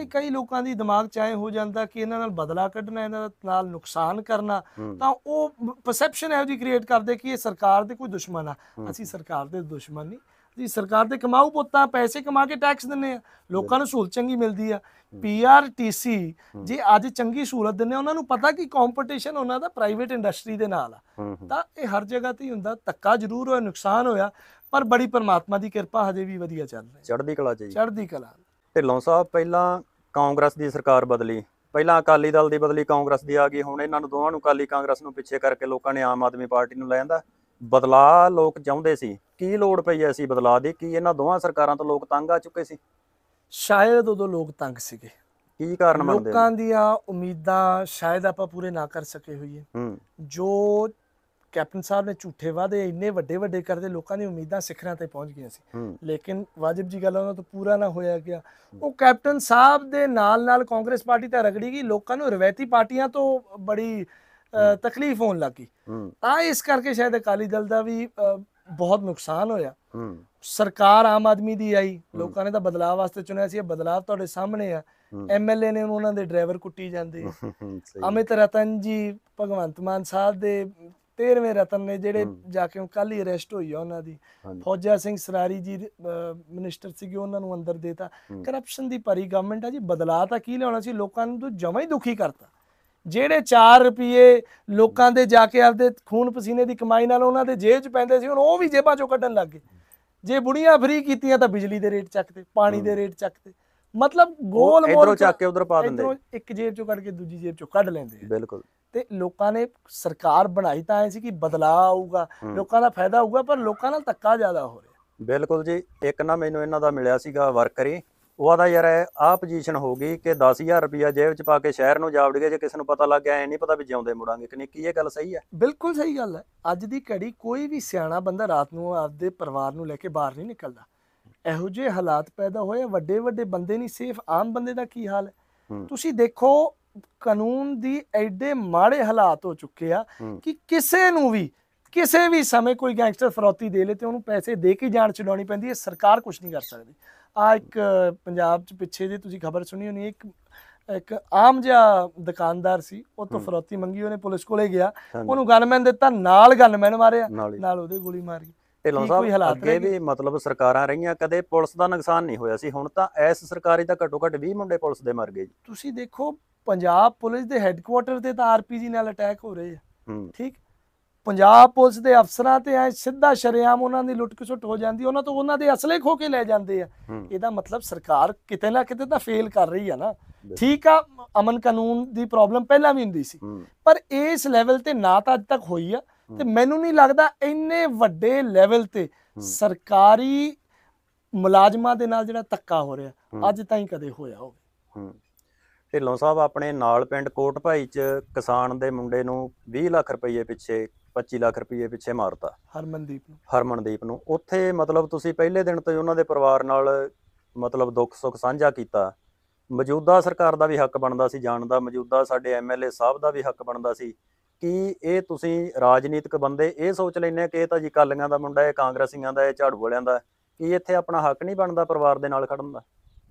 ਇਹ ਕਈ ਲੋਕਾਂ ਦੀ ਦਿਮਾਗ ਚਾਹੇ ਹੋ ਜਾਂਦਾ ਕਿ ਇਹਨਾਂ ਨਾਲ ਬਦਲਾ ਕੱਢਣਾ ਇਹਨਾਂ ਨਾਲ ਨੁਕਸਾਨ ਕਰਨਾ ਤਾਂ ਉਹ ਪਰਸੈਪਸ਼ਨ ਇਹੋ ਜੀ ਕ੍ਰੀਏਟ ਕਰਦੇ ਕਿ ਇਹ ਸਰਕਾਰ ਦੇ ਕੋਈ ਦੁਸ਼ਮਣ ਆ ਅਸੀਂ ਸਰਕਾਰ ਦੇ ਦੁਸ਼ਮਣ ਨਹੀਂ ਜੀ ਸਰਕਾਰ ਦੇ ਕਮਾਊ ਪੁੱਤਾਂ ਪੈਸੇ ਕਮਾ ਕੇ ਟੈਕਸ ਦਿੰਨੇ ਆ ਲੋਕਾਂ ਨੂੰ ਸਹੂਲਤ ਚੰਗੀ ਮਿਲਦੀ ਆ ਪੀਆਰਟੀਸੀ ਜੇ ਅੱਜ ਚੰਗੀ ਸਹੂਲਤ ਦਿੰਨੇ ਉਹਨਾਂ ਨੂੰ ਪਤਾ ਕਿ ਕੰਪੀਟੀਸ਼ਨ ਉਹਨਾਂ ਦਾ ਪ੍ਰਾਈਵੇਟ ਇੰਡਸਟਰੀ ਦੇ ਨਾਲ ਆ ਤਾਂ ਇਹ ਹਰ ਜਗ੍ਹਾ ਤੇ ਹੀ ਹੁੰਦਾ ਤੱਕਾ ਜ਼ਰੂਰ ਹੋਇਆ ਨੁਕਸਾਨ ਹੋਇਆ ਪਰ ਬੜੀ ਪਰਮਾਤਮਾ ਦੀ ਕਿਰਪਾ ਹਜੇ ਵੀ ਵਧੀਆ ਚੱਲ ਰਿਹਾ ਚੜ੍ਹਦੀ ਕਲਾ ਜੀ ਚੜ੍ਹਦੀ ਕਲਾ ਢਿੱਲੋਂ ਸਾਹਿਬ ਪਹਿਲਾਂ ਕਾਂਗਰਸ ਦੀ ਸਰਕਾਰ ਬਦਲੀ ਪਹਿਲਾਂ ਅਕਾਲੀ ਦਲ ਦੀ ਬਦਲੀ ਕਾਂਗਰਸ ਦੀ ਆ ਗਈ ਹੁਣ ਇਹਨਾਂ ਨੂੰ ਦੋਵਾਂ ਨੂੰ ਅਕਾਲੀ ਕਾਂਗਰਸ ਨੂੰ ਪਿੱਛੇ ਕਰਕੇ ਲੋਕਾਂ ਨੇ ਆਮ ਆਦਮੀ ਪਾਰਟੀ ਨੂੰ ਲੈ ਜਾਂਦਾ ਬਦਲਾ ਲੋਕ ਚਾਹੁੰਦੇ ਸੀ ਕੀ ਲੋੜ ਪਈ ਐ ਸੀ ਬਦਲਾ ਦੀ ਕੀ ਇਹਨਾਂ ਦੋਵਾਂ ਸਰਕਾਰਾਂ ਤੋਂ ਲੋਕ ਤੰਗ ਆ ਚੁੱਕੇ ਸੀ ਸ਼ਾਇਦ ਉਦੋਂ ਲੋਕ ਤੰਗ ਸੀਗੇ ਕੀ ਕਾਰਨ ਮੰਨਦੇ ਲੋਕਾਂ ਦੀਆਂ ਉਮੀਦਾਂ ਸ਼ਾਇਦ ਆਪਾਂ ਪੂਰੇ ਨਾ ਕਰ ਸਕੇ ਹੋਈਏ ਜੋ ਕੈਪਟਨ ਸਾਹਿਬ ਨੇ ਝੂਠੇ ਵਾਅਦੇ ਇੰਨੇ ਵੱਡੇ ਵੱਡੇ ਕਰਦੇ ਲੋਕਾਂ ਦੀਆਂ ਉਮੀਦਾਂ ਸਿਖਰਾਂ ਤੇ ਪਹੁੰਚ ਗਈਆਂ ਸੀ ਲੇਕਿਨ ਵਾਜਬ ਜੀ ਗੱਲ ਉਹਨਾਂ ਤੋਂ ਪੂਰਾ ਨਾ ਹੋਇਆ ਗਿਆ ਉਹ ਕੈਪਟਨ ਸਾਹਿਬ ਦੇ ਨਾਲ ਨਾਲ ਕਾਂਗਰਸ ਪਾਰਟੀ ਤਾਂ ਰਗੜੀ ਗਈ ਲੋਕਾਂ ਨੂੰ ਰਵਾਇਤੀ ਪਾਰਟੀਆਂ ਤੋਂ ਬੜੀ ਤਕਲੀਫ ਹੋਣ ਲੱਗੀ ਆ ਇਸ ਕਰਕੇ ਸ਼ਾਇਦ ਅਕਾਲੀ ਦਲ ਦਾ ਵੀ ਬਹੁਤ ਨੁਕਸਾਨ ਹੋਇਆ ਸਰਕਾਰ ਆਮ ਆਦਮੀ ਦੀ ਆਈ ਲੋਕਾਂ ਨੇ ਤਾਂ ਬਦਲਾਅ ਵਾਸਤੇ ਚੁਣਿਆ ਸੀ ਇਹ ਬਦਲਾਅ ਤੁਹਾਡੇ ਸਾਹਮਣੇ ਆ ਐਮਐਲਏ ਨੇ ਉਹਨਾਂ ਦੇ ਡਰਾਈਵਰ ਕੁੱਟੀ ਜਾਂਦੇ ਅਮਿਤ ਰਤਨ ਜੀ ਭਗਵੰਤ ਮਾਨ ਸਾਹਿਬ ਦੇ 13ਵੇਂ ਰਤਨ ਨੇ ਜਿਹੜੇ ਜਾ ਕੇ ਕੱਲ ਹੀ ਅਰੈਸਟ ਹੋਈ ਆ ਉਹਨਾਂ ਦੀ ਫੌਜਾ ਸਿੰਘ ਸਰਾਰੀ ਜੀ ਮਿਨਿਸਟਰ ਸੀਗੇ ਉਹਨਾਂ ਨੂੰ ਅੰਦਰ ਦੇਤਾ ਕਰਪਸ਼ਨ ਦੀ ਪਰੀ ਗਵਰਨਮੈਂਟ ਆ ਜੀ ਬਦਲਾਅ ਤਾਂ ਕੀ ਲਿਆਉਣਾ ਸੀ ਲੋਕਾਂ ਨੂੰ ਜਮਾਂ ਹੀ ਦੁਖੀ ਕਰਤਾ ਜਿਹੜੇ 4 ਰੁਪਏ ਲੋਕਾਂ ਦੇ ਜਾ ਕੇ ਆਪਦੇ ਖੂਨ ਪਸੀਨੇ ਦੀ ਕਮਾਈ ਨਾਲ ਉਹਨਾਂ ਦੇ ਜੇਬ 'ਚ ਪੈਂਦੇ ਸੀ ਹੁਣ ਉਹ ਵੀ ਜੇਬਾਂ 'ਚੋਂ ਕੱਢਣ ਲੱਗ ਗਏ ਜੇ ਬੁੜੀਆਂ ਫ੍ਰੀ ਕੀਤੀਆਂ ਤਾਂ ਬਿਜਲੀ ਦੇ ਰੇਟ ਚੱਕਦੇ ਪਾਣੀ ਦੇ ਰੇਟ ਚੱਕਦੇ ਮਤਲਬ ਗੋਲ ਮੋਲ ਇਧਰੋਂ ਚੱਕ ਕੇ ਉਧਰ ਪਾ ਦਿੰਦੇ ਇੱਕ ਜੇਬ 'ਚੋਂ ਕੱਢ ਕੇ ਦੂਜੀ ਜੇਬ 'ਚੋਂ ਕੱਢ ਲੈਂਦੇ ਬਿਲਕੁਲ ਤੇ ਲੋਕਾਂ ਨੇ ਸਰਕਾਰ ਬਣਾਈ ਤਾਂ ਐ ਸੀ ਕਿ ਬਦਲਾਅ ਆਊਗਾ ਲੋਕਾਂ ਦਾ ਫਾਇਦਾ ਹੋਊਗਾ ਪਰ ਲੋਕਾਂ ਨਾਲ ਧੱਕਾ ਜ਼ਿਆਦਾ ਹੋ ਰਿਹਾ ਬਿਲਕੁਲ ਜੀ ਇੱਕ ਨਾ ਮੈਨੂੰ ਇਹਨਾਂ ਦਾ ਮਿਲਿਆ ਸੀਗਾ ਵਰਕਰ ਹੀ ਉਹਦਾ ਯਾਰ ਆ ਪੋਜੀਸ਼ਨ ਹੋ ਗਈ ਕਿ 10000 ਰੁਪਇਆ ਜੇਬ ਚ ਪਾ ਕੇ ਸ਼ਹਿਰ ਨੂੰ ਜਾ ਵੜਗੇ ਜੇ ਕਿਸੇ ਨੂੰ ਪਤਾ ਲੱਗ ਗਿਆ ਐ ਨਹੀਂ ਪਤਾ ਵੀ ਜਿਉਂਦੇ ਮੁੜਾਂਗੇ ਕਿ ਨਹੀਂ ਕੀ ਇਹ ਗੱਲ ਸਹੀ ਹੈ ਬਿਲਕੁਲ ਸਹੀ ਗੱਲ ਹੈ ਅੱਜ ਦੀ ਘੜੀ ਕੋਈ ਵੀ ਸਿਆਣਾ ਬੰਦਾ ਰਾਤ ਨੂੰ ਆਪਦੇ ਪਰਿਵਾਰ ਨੂੰ ਲੈ ਕੇ ਬਾਹਰ ਨਹੀਂ ਨਿਕਲਦਾ ਇਹੋ ਜਿਹੇ ਹਾਲਾਤ ਪੈਦਾ ਹੋਏ ਵੱਡੇ ਵੱਡੇ ਬੰਦੇ ਨਹੀਂ ਸੇਫ ਆਮ ਬੰਦੇ ਦਾ ਕੀ ਹਾਲ ਹੈ ਤੁਸੀਂ ਦੇਖੋ ਕਾਨੂੰਨ ਦੀ ਐਡੇ ਮਾੜੇ ਹਾਲਾਤ ਹੋ ਚੁੱਕੇ ਆ ਕਿ ਕਿਸੇ ਨੂੰ ਵੀ ਕਿਸੇ ਵੀ ਸਮੇਂ ਕੋਈ ਗੈਂਗਸਟਰ ਫਰੋਤੀ ਦੇ ਲੇ ਤੇ ਉਹਨੂੰ ਪੈਸੇ ਦੇ ਕੇ ਜਾਨ ਛਡਾਉਣੀ ਪੈਂਦੀ ਹੈ ਸਰਕਾਰ ਕੁਝ ਨਹੀਂ ਕਰ ਸਕਦੀ ਆ ਇੱਕ ਪੰਜਾਬ ਚ ਪਿੱਛੇ ਜੇ ਤੁਸੀਂ ਖਬਰ ਸੁਣੀ ਹੋਣੀ ਇੱਕ ਇੱਕ ਆਮ ਜਿਹਾ ਦੁਕਾਨਦਾਰ ਸੀ ਉਹ ਤੋਂ ਫਰੋਤੀ ਮੰਗੀ ਉਹਨੇ ਪੁਲਿਸ ਕੋਲੇ ਗਿਆ ਉਹਨੂੰ ਗਨਮੈਨ ਦਿੱਤਾ ਨਾਲ ਗਨਮੈਨ ਮਾਰਿਆ ਨਾਲ ਉਹਦੇ ਗੋਲੀ ਮਾਰ ਗਈ ਢਿੱਲੋਂ ਸਾਹਿਬ ਅੱਗੇ ਵੀ ਮਤਲਬ ਸਰਕਾਰਾਂ ਰਹੀਆਂ ਕਦੇ ਪੁਲਿਸ ਦਾ ਨੁਕਸਾਨ ਨਹੀਂ ਹੋਇਆ ਸੀ ਹੁਣ ਤਾਂ ਐਸ ਸਰਕਾਰੀ ਦਾ ਘੱਟੋ ਘੱਟ 20 ਮੁੰਡੇ ਪੁਲਿਸ ਦੇ ਮਰ ਗਏ ਜੀ ਤੁਸੀਂ ਦੇਖੋ ਪੰਜਾਬ ਪੁਲਿਸ ਦੇ ਹੈੱਡਕੁਆਰਟਰ ਤੇ ਤਾਂ ਆਰਪੀਜੀ ਨਾਲ ਅਟੈਕ ਹੋ ਰਹੇ ਆ ਠੀਕ ਪੰਜਾਬ ਪੁਲਿਸ ਦੇ ਅਫਸਰਾਂ ਤੇ ਐ ਸਿੱਧਾ ਸ਼ਰਿਆਮ ਉਹਨਾਂ ਦੀ ਲੁੱਟਖਸੁੱਟ ਹੋ ਜਾਂਦੀ ਉਹਨਾਂ ਤੋਂ ਉਹਨਾਂ ਦੇ ਅਸਲੇ ਖੋ ਕੇ ਲੈ ਜਾਂਦੇ ਆ ਇਹਦਾ ਮਤਲਬ ਸਰਕਾਰ ਕਿਤੇ ਨਾ ਕਿਤੇ ਤਾਂ ਫੇਲ ਕਰ ਰਹੀ ਆ ਨਾ ਠੀਕ ਆ ਅਮਨ ਕਾਨੂੰਨ ਦੀ ਪ੍ਰੋਬਲਮ ਪਹਿਲਾਂ ਵੀ ਹੁੰਦੀ ਸੀ ਪਰ ਇਸ ਲੈਵਲ ਤੇ ਨਾ ਤਾਂ ਅੱਜ ਤੱਕ ਹੋਈ ਆ ਤੇ ਮੈਨੂੰ ਨਹੀਂ ਲੱਗਦਾ ਇੰਨੇ ਵੱਡੇ ਲੈਵਲ ਤੇ ਸਰਕਾਰੀ ਮੁਲਾਜ਼ਮਾਂ ਦੇ ਨਾਲ ਜਿਹੜਾ ਤੱਕਾ ਹੋ ਰਿਹਾ ਅੱਜ ਤਾਂ ਹੀ ਕਦੇ ਹੋਇਆ ਹੋਵੇ ਢਿੱਲੋਂ ਸਾਹਿਬ ਆਪਣੇ ਨਾਲ ਪਿੰਡ ਭਾਈ ਚ ਕਿਸਾਨ ਦੇ ਮੁੰਡੇ ਨੂੰ 20 ਲੱਖ ਰੁਪਏ ਪਿੱਛੇ 25 ਲੱਖ ਰੁਪਏ ਪਿੱਛੇ ਮਾਰਤਾ ਹਰਮਨਦੀਪ ਨੂੰ ਹਰਮਨਦੀਪ ਨੂੰ ਉੱਥੇ ਮਤਲਬ ਤੁਸੀਂ ਪਹਿਲੇ ਦਿਨ ਤੋਂ ਹੀ ਉਹਨਾਂ ਦੇ ਪਰਿਵਾਰ ਨਾਲ ਮਤਲਬ ਦੁੱਖ ਸੁੱਖ ਸਾਂਝਾ ਕੀਤਾ ਮੌਜੂਦਾ ਸਰਕਾਰ ਦਾ ਵੀ ਹੱਕ ਬਣਦਾ ਸੀ ਜਾਣ ਦਾ ਮੌਜੂਦਾ ਸਾਡੇ ਐਮਐਲਏ ਸਾਹਿਬ ਦਾ ਵੀ ਹੱਕ ਬਣਦਾ ਸੀ ਕਿ ਇਹ ਤੁਸੀਂ ਰਾਜਨੀਤਿਕ ਬੰਦੇ ਇਹ ਸੋਚ ਲੈਨੇ ਕਿ ਇਹ ਤਾਂ ਜੀ ਕਾਲੀਆਂ ਦਾ ਮੁੰਡਾ ਹੈ ਕਾਂਗਰਸੀਆਂ ਦਾ ਹੈ ਝਾੜੂ ਵਾਲਿਆਂ ਦਾ ਕਿ ਇੱਥੇ ਆਪਣਾ ਹੱਕ ਨਹੀਂ ਬਣਦਾ ਪਰਿਵਾਰ ਦੇ ਨਾਲ ਖੜਨ ਦਾ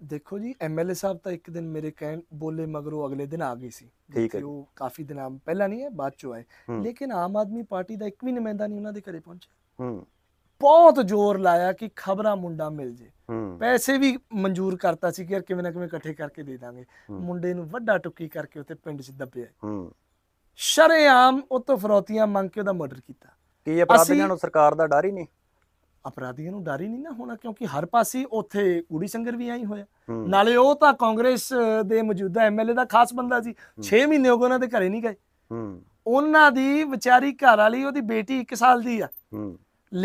ਦੇਖੋ ਜੀ ਐਮਐਲਏ ਸਾਹਿਬ ਤਾਂ ਇੱਕ ਦਿਨ ਮੇਰੇ ਕਹਿਣ ਬੋਲੇ ਮਗਰੋਂ ਅਗਲੇ ਦਿਨ ਆ ਗਈ ਸੀ ਠੀਕ ਹੈ ਉਹ ਕਾਫੀ ਦਿਨਾਂ ਪਹਿਲਾਂ ਨਹੀਂ ਹੈ ਬਾਅਦ ਚ ਆਏ ਲੇਕਿਨ ਆਮ ਆਦਮੀ ਪਾਰਟੀ ਦਾ ਇੱਕ ਵੀ ਨੁਮਾਇੰਦਾ ਨਹੀਂ ਉਹਨਾਂ ਦੇ ਘਰੇ ਪਹੁੰਚਿਆ ਹੂੰ ਬਹੁਤ ਜ਼ੋਰ ਲਾਇਆ ਕਿ ਖਬਰਾਂ ਮੁੰਡਾ ਮਿਲ ਜੇ ਪੈਸੇ ਵੀ ਮਨਜ਼ੂਰ ਕਰਤਾ ਸੀ ਕਿ ਯਾਰ ਕਿਵੇਂ ਨਾ ਕਿਵੇਂ ਇਕੱਠੇ ਕਰਕੇ ਦੇ ਦਾਂਗੇ ਮੁੰਡੇ ਨੂੰ ਵੱਡਾ ਟੁੱਕੀ ਕਰਕੇ ਉੱਤੇ ਪਿੰਡ 'ਚ ਦੱਬਿਆ ਹੂੰ ਸ਼ਰੇਆਮ ਉਹ ਤੋਂ ਫਰੋਤੀਆਂ ਮੰਗ ਕੇ ਉਹਦਾ ਮਰਡਰ ਕੀਤਾ ਕੀ ਅਪਰਾਧੀਆਂ ਨੂੰ ਸਰਕਾਰ ਦਾ ਡਰ ਹੀ ਨਹੀਂ ਅਪਰਾਧੀਆਂ ਨੂੰ ਡਰ ਹੀ ਨਹੀਂ ਨਾ ਹੋਣਾ ਕਿਉਂਕਿ ਹਰ ਪਾਸੇ ਉੱਥੇ ਕੁੜੀ ਸੰਗਰ ਵੀ ਆਈ ਹੋਇਆ ਨਾਲੇ ਉਹ ਤਾਂ ਕਾਂਗਰਸ ਦੇ ਮੌਜੂਦਾ ਐਮਐਲਏ ਦਾ ਖਾਸ ਬੰਦਾ ਸੀ 6 ਮਹੀਨੇ ਹੋ ਗਏ ਉਹਨਾਂ ਦੇ ਘਰੇ ਨਹੀਂ ਗਏ ਉਹਨਾਂ ਦੀ ਵਿਚਾਰੀ ਘਰ ਵਾਲੀ ਉਹਦੀ ਬੇਟੀ 1 ਸਾਲ ਦੀ ਆ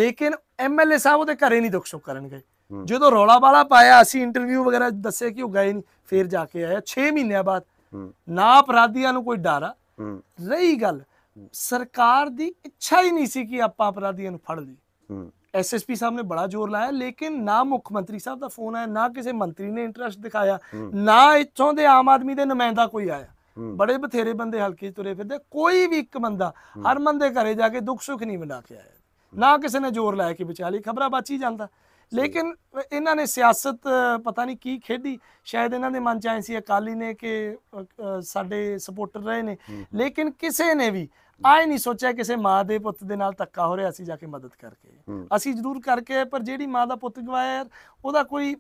ਲੇਕਿਨ ਐਮਐਲਏ ਸਾਹਿਬ ਉਹਦੇ ਘਰੇ ਨਹੀਂ ਦੁੱਖ ਸੁੱਖ ਕਰਨ ਗਏ ਜਦੋਂ ਰੌਲਾ ਵਾਲਾ ਪਾਇਆ ਅਸੀਂ ਇੰਟਰਵਿਊ ਵਗੈਰਾ ਦੱਸੇ ਕਿ ਉਹ ਗਏ ਨਹੀਂ ਫੇਰ ਜਾ ਕੇ ਆਇਆ 6 ਮਹੀਨਿਆਂ ਬਾਅਦ ਨਾ ਅਪਰਾਧੀਆਂ ਨੂੰ ਕੋਈ ਡਰ ਆ ਰਹੀ ਗੱਲ ਸਰਕਾਰ ਦੀ ਇੱਛਾ ਹੀ ਨਹੀਂ ਸੀ ਕਿ ਆਪਾਂ ਅਪਰਾਧੀਆਂ ਨੂੰ ਫੜ ਲਈ ਐਸਐਸਪੀ ਸਾਹਿਬ ਨੇ ਬੜਾ ਜ਼ੋਰ ਲਾਇਆ ਲੇਕਿਨ ਨਾ ਮੁੱਖ ਮੰਤਰੀ ਸਾਹਿਬ ਦਾ ਫੋਨ ਆਇਆ ਨਾ ਕਿਸੇ ਮੰਤਰੀ ਨੇ ਇੰਟਰਸਟ ਦਿਖਾਇਆ ਨਾ ਇੱਥੋਂ ਦੇ ਆਮ ਆਦਮੀ ਦੇ ਨੁਮਾਇੰਦਾ ਕੋਈ ਆਇਆ ਬੜੇ ਬਥੇਰੇ ਬੰਦੇ ਹਲਕੇ ਤੁਰੇ ਫਿਰਦੇ ਕੋਈ ਵੀ ਇੱਕ ਬੰਦਾ ਹਰ ਬੰਦੇ ਘਰੇ ਜਾ ਕੇ ਦੁੱਖ ਸੁੱਖ ਨਹੀਂ ਮਨਾ ਕੇ ਆਇਆ ਨਾ ਕਿਸੇ ਨੇ ਜ਼ੋਰ ਲਾਇਆ ਕਿ ਵਿਚਾਲੀ ਖਬਰਾਂ ਬਾਚੀ ਜਾਂਦਾ ਲੇਕਿਨ ਇਹਨਾਂ ਨੇ ਸਿਆਸਤ ਪਤਾ ਨਹੀਂ ਕੀ ਖੇਡੀ ਸ਼ਾਇਦ ਇਹਨਾਂ ਦੇ ਮਨ ਚ ਆਏ ਸੀ ਅਕਾਲੀ ਨੇ ਕਿ ਸਾਡੇ ਸਪੋਰਟਰ ਰਹੇ ਨੇ ਲੇਕਿਨ ਕਿਸੇ ਨੇ ਵੀ ਆਏ ਨਹੀਂ ਸੋਚਿਆ ਕਿਸੇ ਮਾਂ ਦੇ ਪੁੱਤ ਦੇ ਨਾਲ ਧੱਕਾ ਹੋ ਰਿਹਾ ਅਸੀਂ ਜਾ ਕੇ ਮਦਦ ਕਰਕੇ ਅਸੀਂ ਜ਼ਰੂਰ ਕਰਕੇ ਪਰ ਜਿਹੜੀ ਮਾਂ ਦਾ ਪੁੱਤ ਗਵਾਇਆ ਯਾਰ ਉਹਦਾ ਕੋਈ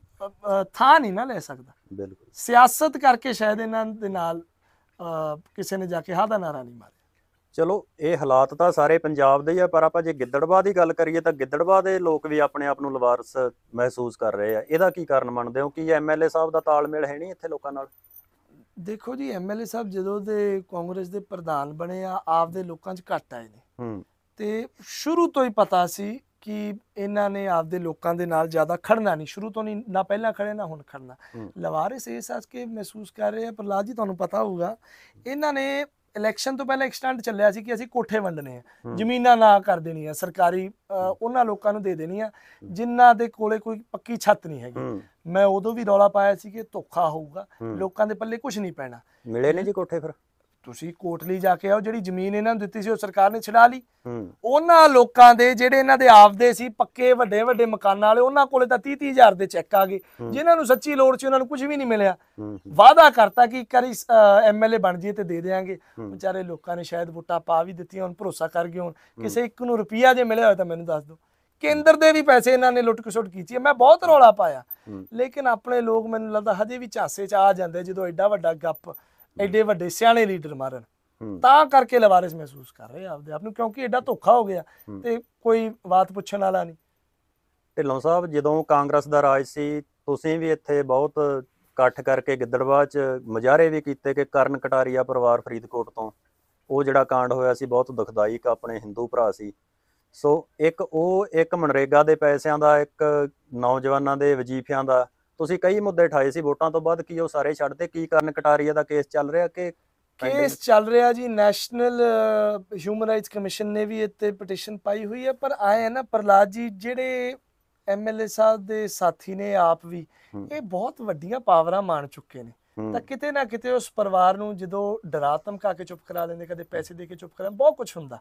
ਥਾਂ ਨਹੀਂ ਨਾ ਲੈ ਸਕਦਾ ਬਿਲਕੁਲ ਸਿਆਸਤ ਕਰਕੇ ਸ਼ਾਇਦ ਇਹਨਾਂ ਦੇ ਨਾਲ ਕਿਸੇ ਨੇ ਜਾ ਕੇ ਹਾ ਦਾ ਨਾਰਾ ਨਹੀਂ ਮਾਰਿਆ ਚਲੋ ਇਹ ਹਾਲਾਤ ਤਾਂ ਸਾਰੇ ਪੰਜਾਬ ਦੇ ਆ ਪਰ ਆਪਾਂ ਜੇ ਗਿੱਦੜਵਾ ਦੀ ਗੱਲ ਕਰੀਏ ਤਾਂ ਗਿੱਦੜਵਾ ਦੇ ਲੋਕ ਵੀ ਆਪਣੇ ਆਪ ਨੂੰ ਲਵਾਰਸ ਮਹਿਸੂਸ ਕਰ ਰਹੇ ਆ ਇਹਦਾ ਕੀ ਕਾਰਨ ਮੰਨਦੇ ਹੋ ਕਿ ਐਮਐਲਏ ਸਾਹਿਬ ਦਾ ਤਾਲਮੇਲ ਹੈ ਨਹੀਂ ਇੱਥੇ ਲੋਕਾਂ ਨਾਲ ਦੇਖੋ ਜੀ ਐਮਐਲਏ ਸਾਹਿਬ ਜਦੋਂ ਦੇ ਕਾਂਗਰਸ ਦੇ ਪ੍ਰਧਾਨ ਬਣੇ ਆ ਆਪਦੇ ਲੋਕਾਂ 'ਚ ਘਟ ਆਏ ਨੇ ਹੂੰ ਤੇ ਸ਼ੁਰੂ ਤੋਂ ਹੀ ਪਤਾ ਸੀ ਕਿ ਇਹਨਾਂ ਨੇ ਆਪਦੇ ਲੋਕਾਂ ਦੇ ਨਾਲ ਜ਼ਿਆਦਾ ਖੜਨਾ ਨਹੀਂ ਸ਼ੁਰੂ ਤੋਂ ਨਹੀਂ ਨਾ ਪਹਿਲਾਂ ਖੜੇ ਨਾ ਹੁਣ ਖੜਨਾ ਲਵਾਰਿਸ ਇਹ ਸੱਚ ਕੇ ਮਹਿਸੂਸ ਕਰ ਰਹੇ ਆ ਪ੍ਰਲਾਦ ਜੀ ਤੁਹਾਨੂੰ ਪਤਾ ਹੋਊਗਾ ਇਹਨਾਂ ਨੇ ਇਲੈਕਸ਼ਨ ਤੋਂ ਪਹਿਲਾਂ ਇੱਕ ਸਟੰਟ ਚੱਲਿਆ ਸੀ ਕਿ ਅਸੀਂ ਕੋਠੇ ਵੰਡਨੇ ਆ ਜ਼ਮੀਨਾਂ ਨਾ ਕਰ ਦੇਣੀ ਆ ਸਰਕਾਰੀ ਉਹਨਾਂ ਲੋਕਾਂ ਨੂੰ ਦੇ ਦੇਣੀ ਆ ਜਿਨ੍ਹਾਂ ਦੇ ਕੋਲੇ ਕੋਈ ਪੱਕੀ ਛੱਤ ਨਹੀਂ ਹੈਗੀ ਮੈਂ ਉਦੋਂ ਵੀ ਰੌਲਾ ਪਾਇਆ ਸੀ ਕਿ ਧੋਖਾ ਹੋਊਗਾ ਲੋਕਾਂ ਦੇ ਪੱਲੇ ਕੁਝ ਨਹੀਂ ਪੈਣਾ ਮਿਲੇ ਨੇ ਜੀ ਕੋਠੇ ਫਿਰ ਤੁਸੀਂ ਕੋਟਲੀ ਜਾ ਕੇ ਆਓ ਜਿਹੜੀ ਜ਼ਮੀਨ ਇਹਨਾਂ ਨੂੰ ਦਿੱਤੀ ਸੀ ਉਹ ਸਰਕਾਰ ਨੇ ਛਡਾ ਲਈ ਉਹਨਾਂ ਲੋਕਾਂ ਦੇ ਜਿਹੜੇ ਇਹਨਾਂ ਦੇ ਆਪਦੇ ਸੀ ਪੱਕੇ ਵੱਡੇ ਵੱਡੇ ਮਕਾਨਾਂ ਵਾਲੇ ਉਹਨਾਂ ਕੋਲੇ ਤਾਂ 30 30000 ਦੇ ਚੈੱਕ ਆ ਗਏ ਜਿਨ੍ਹਾਂ ਨੂੰ ਸੱਚੀ ਲੋੜ ਸੀ ਉਹਨਾਂ ਨੂੰ ਕੁਝ ਵੀ ਨਹੀਂ ਮਿਲਿਆ ਵਾਅਦਾ ਕਰਤਾ ਕਿ ਕਰੀ ਐਮਐਲਏ ਬਣ ਜੀਏ ਤੇ ਦੇ ਦੇਾਂਗੇ ਵਿਚਾਰੇ ਲੋਕਾਂ ਨੇ ਸ਼ਾਇਦ ਵੋਟਾਂ ਪਾ ਵੀ ਦਿੱਤੀਆਂ ਹੁਣ ਭਰੋਸਾ ਕਰ ਗਏ ਹੁਣ ਕਿਸੇ ਇੱਕ ਨੂੰ ਰੁਪਈਆ ਜੇ ਮਿਲਿਆ ਹੋਇਆ ਤਾਂ ਮੈਨੂੰ ਦੱਸ ਦਿਓ ਕੇਂਦਰ ਦੇ ਵੀ ਪੈਸੇ ਇਹਨਾਂ ਨੇ ਲੁੱਟ ਖਸੁੱਟ ਕੀਤੀ ਮੈਂ ਬਹੁਤ ਰੌਲਾ ਪਾਇਆ ਲੇਕਿਨ ਆਪਣੇ ਲੋਕ ਮੈਨੂੰ ਲੱਗਦਾ ਹਜੇ ਵੀ ਝਾਸੇ 'ਚ ਆ ਜਾਂਦੇ ਜਦੋਂ ਐਡਾ ਵੱਡਾ ਗੱਪ ਐਡੇ ਵੱਡੇ ਸਿਆਣੇ ਲੀਡਰ ਮਾਰਨ ਤਾਂ ਕਰਕੇ ਲਵਾਰਿਸ ਮਹਿਸੂਸ ਕਰ ਰਹੇ ਆਪਦੇ ਆਪ ਨੂੰ ਕਿਉਂਕਿ ਐਡਾ ਧੋਖਾ ਹੋ ਗਿਆ ਤੇ ਕੋਈ ਬਾਤ ਪੁੱਛਣ ਵਾਲਾ ਨਹੀਂ ਢਿੱਲੋਂ ਸਾਹਿਬ ਜਦੋਂ ਕਾਂਗਰਸ ਦਾ ਰਾਜ ਸੀ ਤੁਸੀਂ ਵੀ ਇੱਥੇ ਬਹੁਤ ਇਕੱਠ ਕਰਕੇ ਗਿੱਦੜਵਾ ਚ ਵੀ ਕੀਤੇ ਕਿ ਕਰਨ ਕਟਾਰੀਆ ਪਰਿਵਾਰ ਫਰੀਦਕੋਟ ਤੋਂ ਉਹ ਜਿਹੜਾ ਕਾਂਡ ਹੋਇਆ ਸੀ ਬਹੁਤ ਦੁਖਦਾਇਕ ਆਪਣੇ ਹਿੰਦੂ ਭਰਾ ਸੀ ਸੋ ਇੱਕ ਉਹ ਇੱਕ ਮਨਰੇਗਾ ਦੇ ਪੈਸਿਆਂ ਦਾ ਇੱਕ ਨੌਜਵਾਨਾਂ ਦੇ ਵਜੀਫਿਆਂ ਦਾ ਤੁਸੀਂ ਕਈ ਮੁੱਦੇ ਠਾਏ ਸੀ ਵੋਟਾਂ ਤੋਂ ਬਾਅਦ ਕੀ ਉਹ ਸਾਰੇ ਛੱਡਦੇ ਕੀ ਕਾਰਨ ਕਟਾਰੀਆ ਦਾ ਕੇਸ ਚੱਲ ਰਿਹਾ ਕਿ ਕੇਸ ਚੱਲ ਰਿਹਾ ਜੀ ਨੈਸ਼ਨਲ ਹਿਊਮਨ ਰਾਈਟਸ ਕਮਿਸ਼ਨ ਨੇ ਵੀ ਇੱਥੇ ਪਟੀਸ਼ਨ ਪਾਈ ਹੋਈ ਹੈ ਪਰ ਆਏ ਹਨ ਨਾ ਪ੍ਰਲਾਦ ਜੀ ਜਿਹੜੇ ਐਮਐਲਏ ਸਾਹਿਬ ਦੇ ਸਾਥੀ ਨੇ ਆਪ ਵੀ ਇਹ ਬਹੁਤ ਵੱਡੀਆਂ ਪਾਵਰਾਂ ਮਾਣ ਚੁੱਕੇ ਨੇ ਤਾਂ ਕਿਤੇ ਨਾ ਕਿਤੇ ਉਸ ਪਰਿਵਾਰ ਨੂੰ ਜਦੋਂ ਡਰਾ ਧਮਕਾ ਕੇ ਚੁੱਪ ਕਰਾ ਲੈਂਦੇ ਕਦੇ ਪੈਸੇ ਦੇ ਕੇ ਚੁੱਪ ਕਰਾ ਬਹੁਤ ਕੁਝ ਹੁੰਦਾ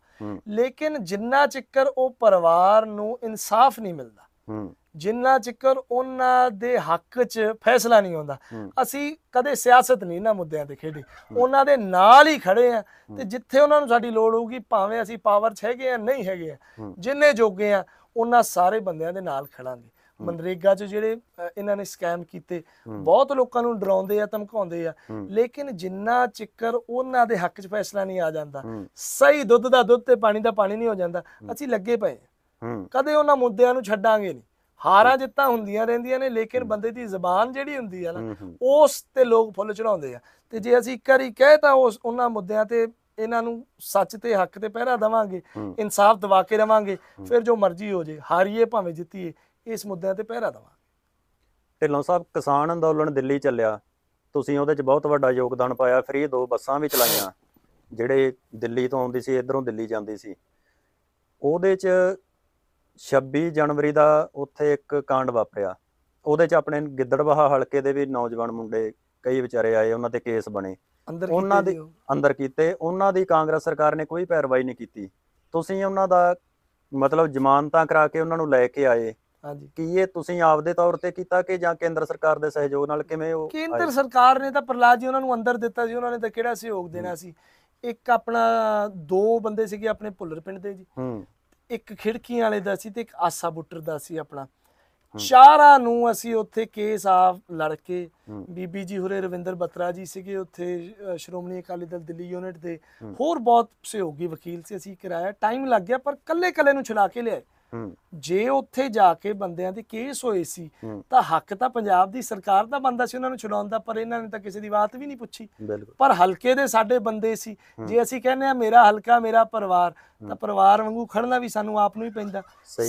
ਲੇਕਿਨ ਜਿੰਨਾ ਚਿਕਰ ਉਹ ਪਰਿਵਾਰ ਨੂੰ ਇਨਸਾਫ ਨਹੀਂ ਮਿਲਦਾ ਜਿੰਨਾ ਚਿਕਰ ਉਹਨਾਂ ਦੇ ਹੱਕ 'ਚ ਫੈਸਲਾ ਨਹੀਂ ਆਉਂਦਾ ਅਸੀਂ ਕਦੇ ਸਿਆਸਤ ਨਹੀਂ ਇਹਨਾਂ ਮੁੱਦਿਆਂ ਤੇ ਖੇਡੀ ਉਹਨਾਂ ਦੇ ਨਾਲ ਹੀ ਖੜੇ ਆ ਤੇ ਜਿੱਥੇ ਉਹਨਾਂ ਨੂੰ ਸਾਡੀ ਲੋੜ ਹੋਊਗੀ ਭਾਵੇਂ ਅਸੀਂ ਪਾਵਰ 'ਚ ਹੈਗੇ ਆ ਨਹੀਂ ਹੈਗੇ ਆ ਜਿੰਨੇ ਜੋਗੇ ਆ ਉਹਨਾਂ ਸਾਰੇ ਬੰਦਿਆਂ ਦੇ ਨਾਲ ਖੜਾਂਗੇ ਮਨਰੇਗਾ 'ਚ ਜਿਹੜੇ ਇਹਨਾਂ ਨੇ ਸਕੈਮ ਕੀਤੇ ਬਹੁਤ ਲੋਕਾਂ ਨੂੰ ਡਰਾਉਂਦੇ ਆ ਧਮਕਾਉਂਦੇ ਆ ਲੇਕਿਨ ਜਿੰਨਾ ਚਿਕਰ ਉਹਨਾਂ ਦੇ ਹੱਕ 'ਚ ਫੈਸਲਾ ਨਹੀਂ ਆ ਜਾਂਦਾ ਸਹੀ ਦੁੱਧ ਦਾ ਦੁੱਧ ਤੇ ਪਾਣੀ ਦਾ ਪਾਣੀ ਨਹੀਂ ਹੋ ਜਾਂਦਾ ਅਸੀਂ ਲੱਗੇ ਪਏ ਕਦੇ ਉਹਨਾਂ ਮੁੱਦਿਆਂ ਨੂੰ ਛੱਡਾਂਗੇ ਨਹੀਂ ਹਾਰਾਂ ਜਿੱਤਾਂ ਹੁੰਦੀਆਂ ਰਹਿੰਦੀਆਂ ਨੇ ਲੇਕਿਨ ਬੰਦੇ ਦੀ ਜ਼ਬਾਨ ਜਿਹੜੀ ਹੁੰਦੀ ਆ ਨਾ ਉਸ ਤੇ ਲੋਕ ਫੁੱਲ ਚੜਾਉਂਦੇ ਆ ਤੇ ਜੇ ਅਸੀਂ ਇੱਕ ਵਾਰੀ ਕਹੇ ਤਾਂ ਉਸ ਉਹਨਾਂ ਮੁੱਦਿਆਂ ਤੇ ਇਹਨਾਂ ਨੂੰ ਸੱਚ ਤੇ ਹੱਕ ਤੇ ਪਹਿਰਾ ਦਵਾਂਗੇ ਇਨਸਾਫ ਦਵਾ ਕੇ ਰਵਾਂਗੇ ਫਿਰ ਜੋ ਮਰਜ਼ੀ ਹੋ ਜੇ ਹਾਰੀਏ ਭਾਵੇਂ ਜਿੱਤੀਏ ਇਸ ਮੁੱਦਿਆਂ ਤੇ ਪਹਿਰਾ ਦਵਾਂਗੇ ਢਿੱਲੋਂ ਸਾਹਿਬ ਕਿਸਾਨ ਅੰਦੋਲਨ ਦਿੱਲੀ ਚੱਲਿਆ ਤੁਸੀਂ ਉਹਦੇ 'ਚ ਬਹੁਤ ਵੱਡਾ ਯੋਗਦਾਨ ਪਾਇਆ ਫ੍ਰੀ ਦੋ ਬੱਸਾਂ ਵੀ ਚਲਾਈਆਂ ਜਿਹੜੇ ਦਿੱਲੀ ਤੋਂ ਆਉਂਦੀ ਸੀ ਇਧਰੋਂ ਦਿੱਲੀ ਜਾਂਦੀ ਸੀ ਉਹਦੇ 'ਚ 26 ਜਨਵਰੀ ਦਾ ਉੱਥੇ ਇੱਕ ਕਾਂਡ ਵਾਪਰਿਆ ਉਹਦੇ 'ਚ ਆਪਣੇ ਗਿੱਦੜਵਾਹਾ ਹਲਕੇ ਦੇ ਵੀ ਨੌਜਵਾਨ ਮੁੰਡੇ ਕਈ ਵਿਚਾਰੇ ਆਏ ਉਹਨਾਂ ਤੇ ਕੇਸ ਬਣੇ ਉਹਨਾਂ ਦੇ ਅੰਦਰ ਕੀਤੇ ਉਹਨਾਂ ਦੀ ਕਾਂਗਰਸ ਸਰਕਾਰ ਨੇ ਕੋਈ ਪੈਰਵਾਈ ਨਹੀਂ ਕੀਤੀ ਤੁਸੀਂ ਉਹਨਾਂ ਦਾ ਮਤਲਬ ਜ਼ਮਾਨਤਾਂ ਕਰਾ ਕੇ ਉਹਨਾਂ ਨੂੰ ਲੈ ਕੇ ਆਏ ਹਾਂਜੀ ਕੀ ਇਹ ਤੁਸੀਂ ਆਪਦੇ ਤੌਰ ਤੇ ਕੀਤਾ ਕਿ ਜਾਂ ਕੇਂਦਰ ਸਰਕਾਰ ਦੇ ਸਹਿਯੋਗ ਨਾਲ ਕਿਵੇਂ ਉਹ ਕੇਂਦਰ ਸਰਕਾਰ ਨੇ ਤਾਂ ਪ੍ਰਲਾਦ ਜੀ ਉਹਨਾਂ ਨੂੰ ਅੰਦਰ ਦਿੱਤਾ ਸੀ ਉਹਨਾਂ ਨੇ ਤਾਂ ਕਿਹੜਾ ਸਹਿਯੋਗ ਦੇਣਾ ਸੀ ਇੱਕ ਆਪਣਾ ਦੋ ਬੰਦੇ ਸੀਗੇ ਆਪਣੇ ਭੁੱਲਰ ਪਿੰਡ ਦੇ ਜੀ ਇੱਕ ਖਿੜਕੀਆਂ ਵਾਲੇ ਦਾ ਸੀ ਤੇ ਇੱਕ ਆਸਾ ਬੁੱਟਰ ਦਾ ਸੀ ਆਪਣਾ ਚਾਰਾਂ ਨੂੰ ਅਸੀਂ ਉੱਥੇ ਕੇਸ ਆ ਲੜ ਕੇ ਬੀਬੀ ਜੀ ਹੁਰੇ ਰਵਿੰਦਰ ਬਤਰਾ ਜੀ ਸੀਗੇ ਉੱਥੇ ਸ਼੍ਰੋਮਣੀ ਅਕਾਲੀ ਦਲ ਦਿੱਲੀ ਯੂਨਿਟ ਦੇ ਹੋਰ ਬਹੁਤ ਸਹਿਯੋਗੀ ਵਕੀਲ ਸੀ ਅਸੀਂ ਕਿਰਾਇਆ ਟਾਈਮ ਲੱਗ ਗਿਆ ਪਰ ਕੱਲੇ ਕੱਲੇ ਨੂੰ ਛੁਡਾ ਕੇ ਲਿਆਏ ਜੇ ਉੱਥੇ ਜਾ ਕੇ ਬੰਦਿਆਂ ਦੇ ਕੇਸ ਹੋਏ ਸੀ ਤਾਂ ਹੱਕ ਤਾਂ ਪੰਜਾਬ ਦੀ ਸਰਕਾਰ ਦਾ ਬੰਦਾ ਸੀ ਉਹਨਾਂ ਨੂੰ ਦਾ ਪਰ ਇਹਨਾਂ ਨੇ ਤਾਂ ਕਿਸੇ ਦੀ ਬਾਤ ਵੀ ਨਹੀਂ ਪੁੱਛੀ ਪਰ ਹਲਕੇ ਦੇ ਸਾਡੇ ਬੰਦੇ ਸੀ ਜੇ ਅਸੀਂ ਕਹਿੰਦੇ ਆ ਮੇਰਾ ਹਲਕਾ ਮੇਰਾ ਪਰਿਵਾਰ ਤਾਂ ਪਰਿਵਾਰ ਵਾਂਗੂ ਖੜਨਾ ਵੀ ਸਾਨੂੰ ਆਪ ਨੂੰ ਹੀ ਪੈਂਦਾ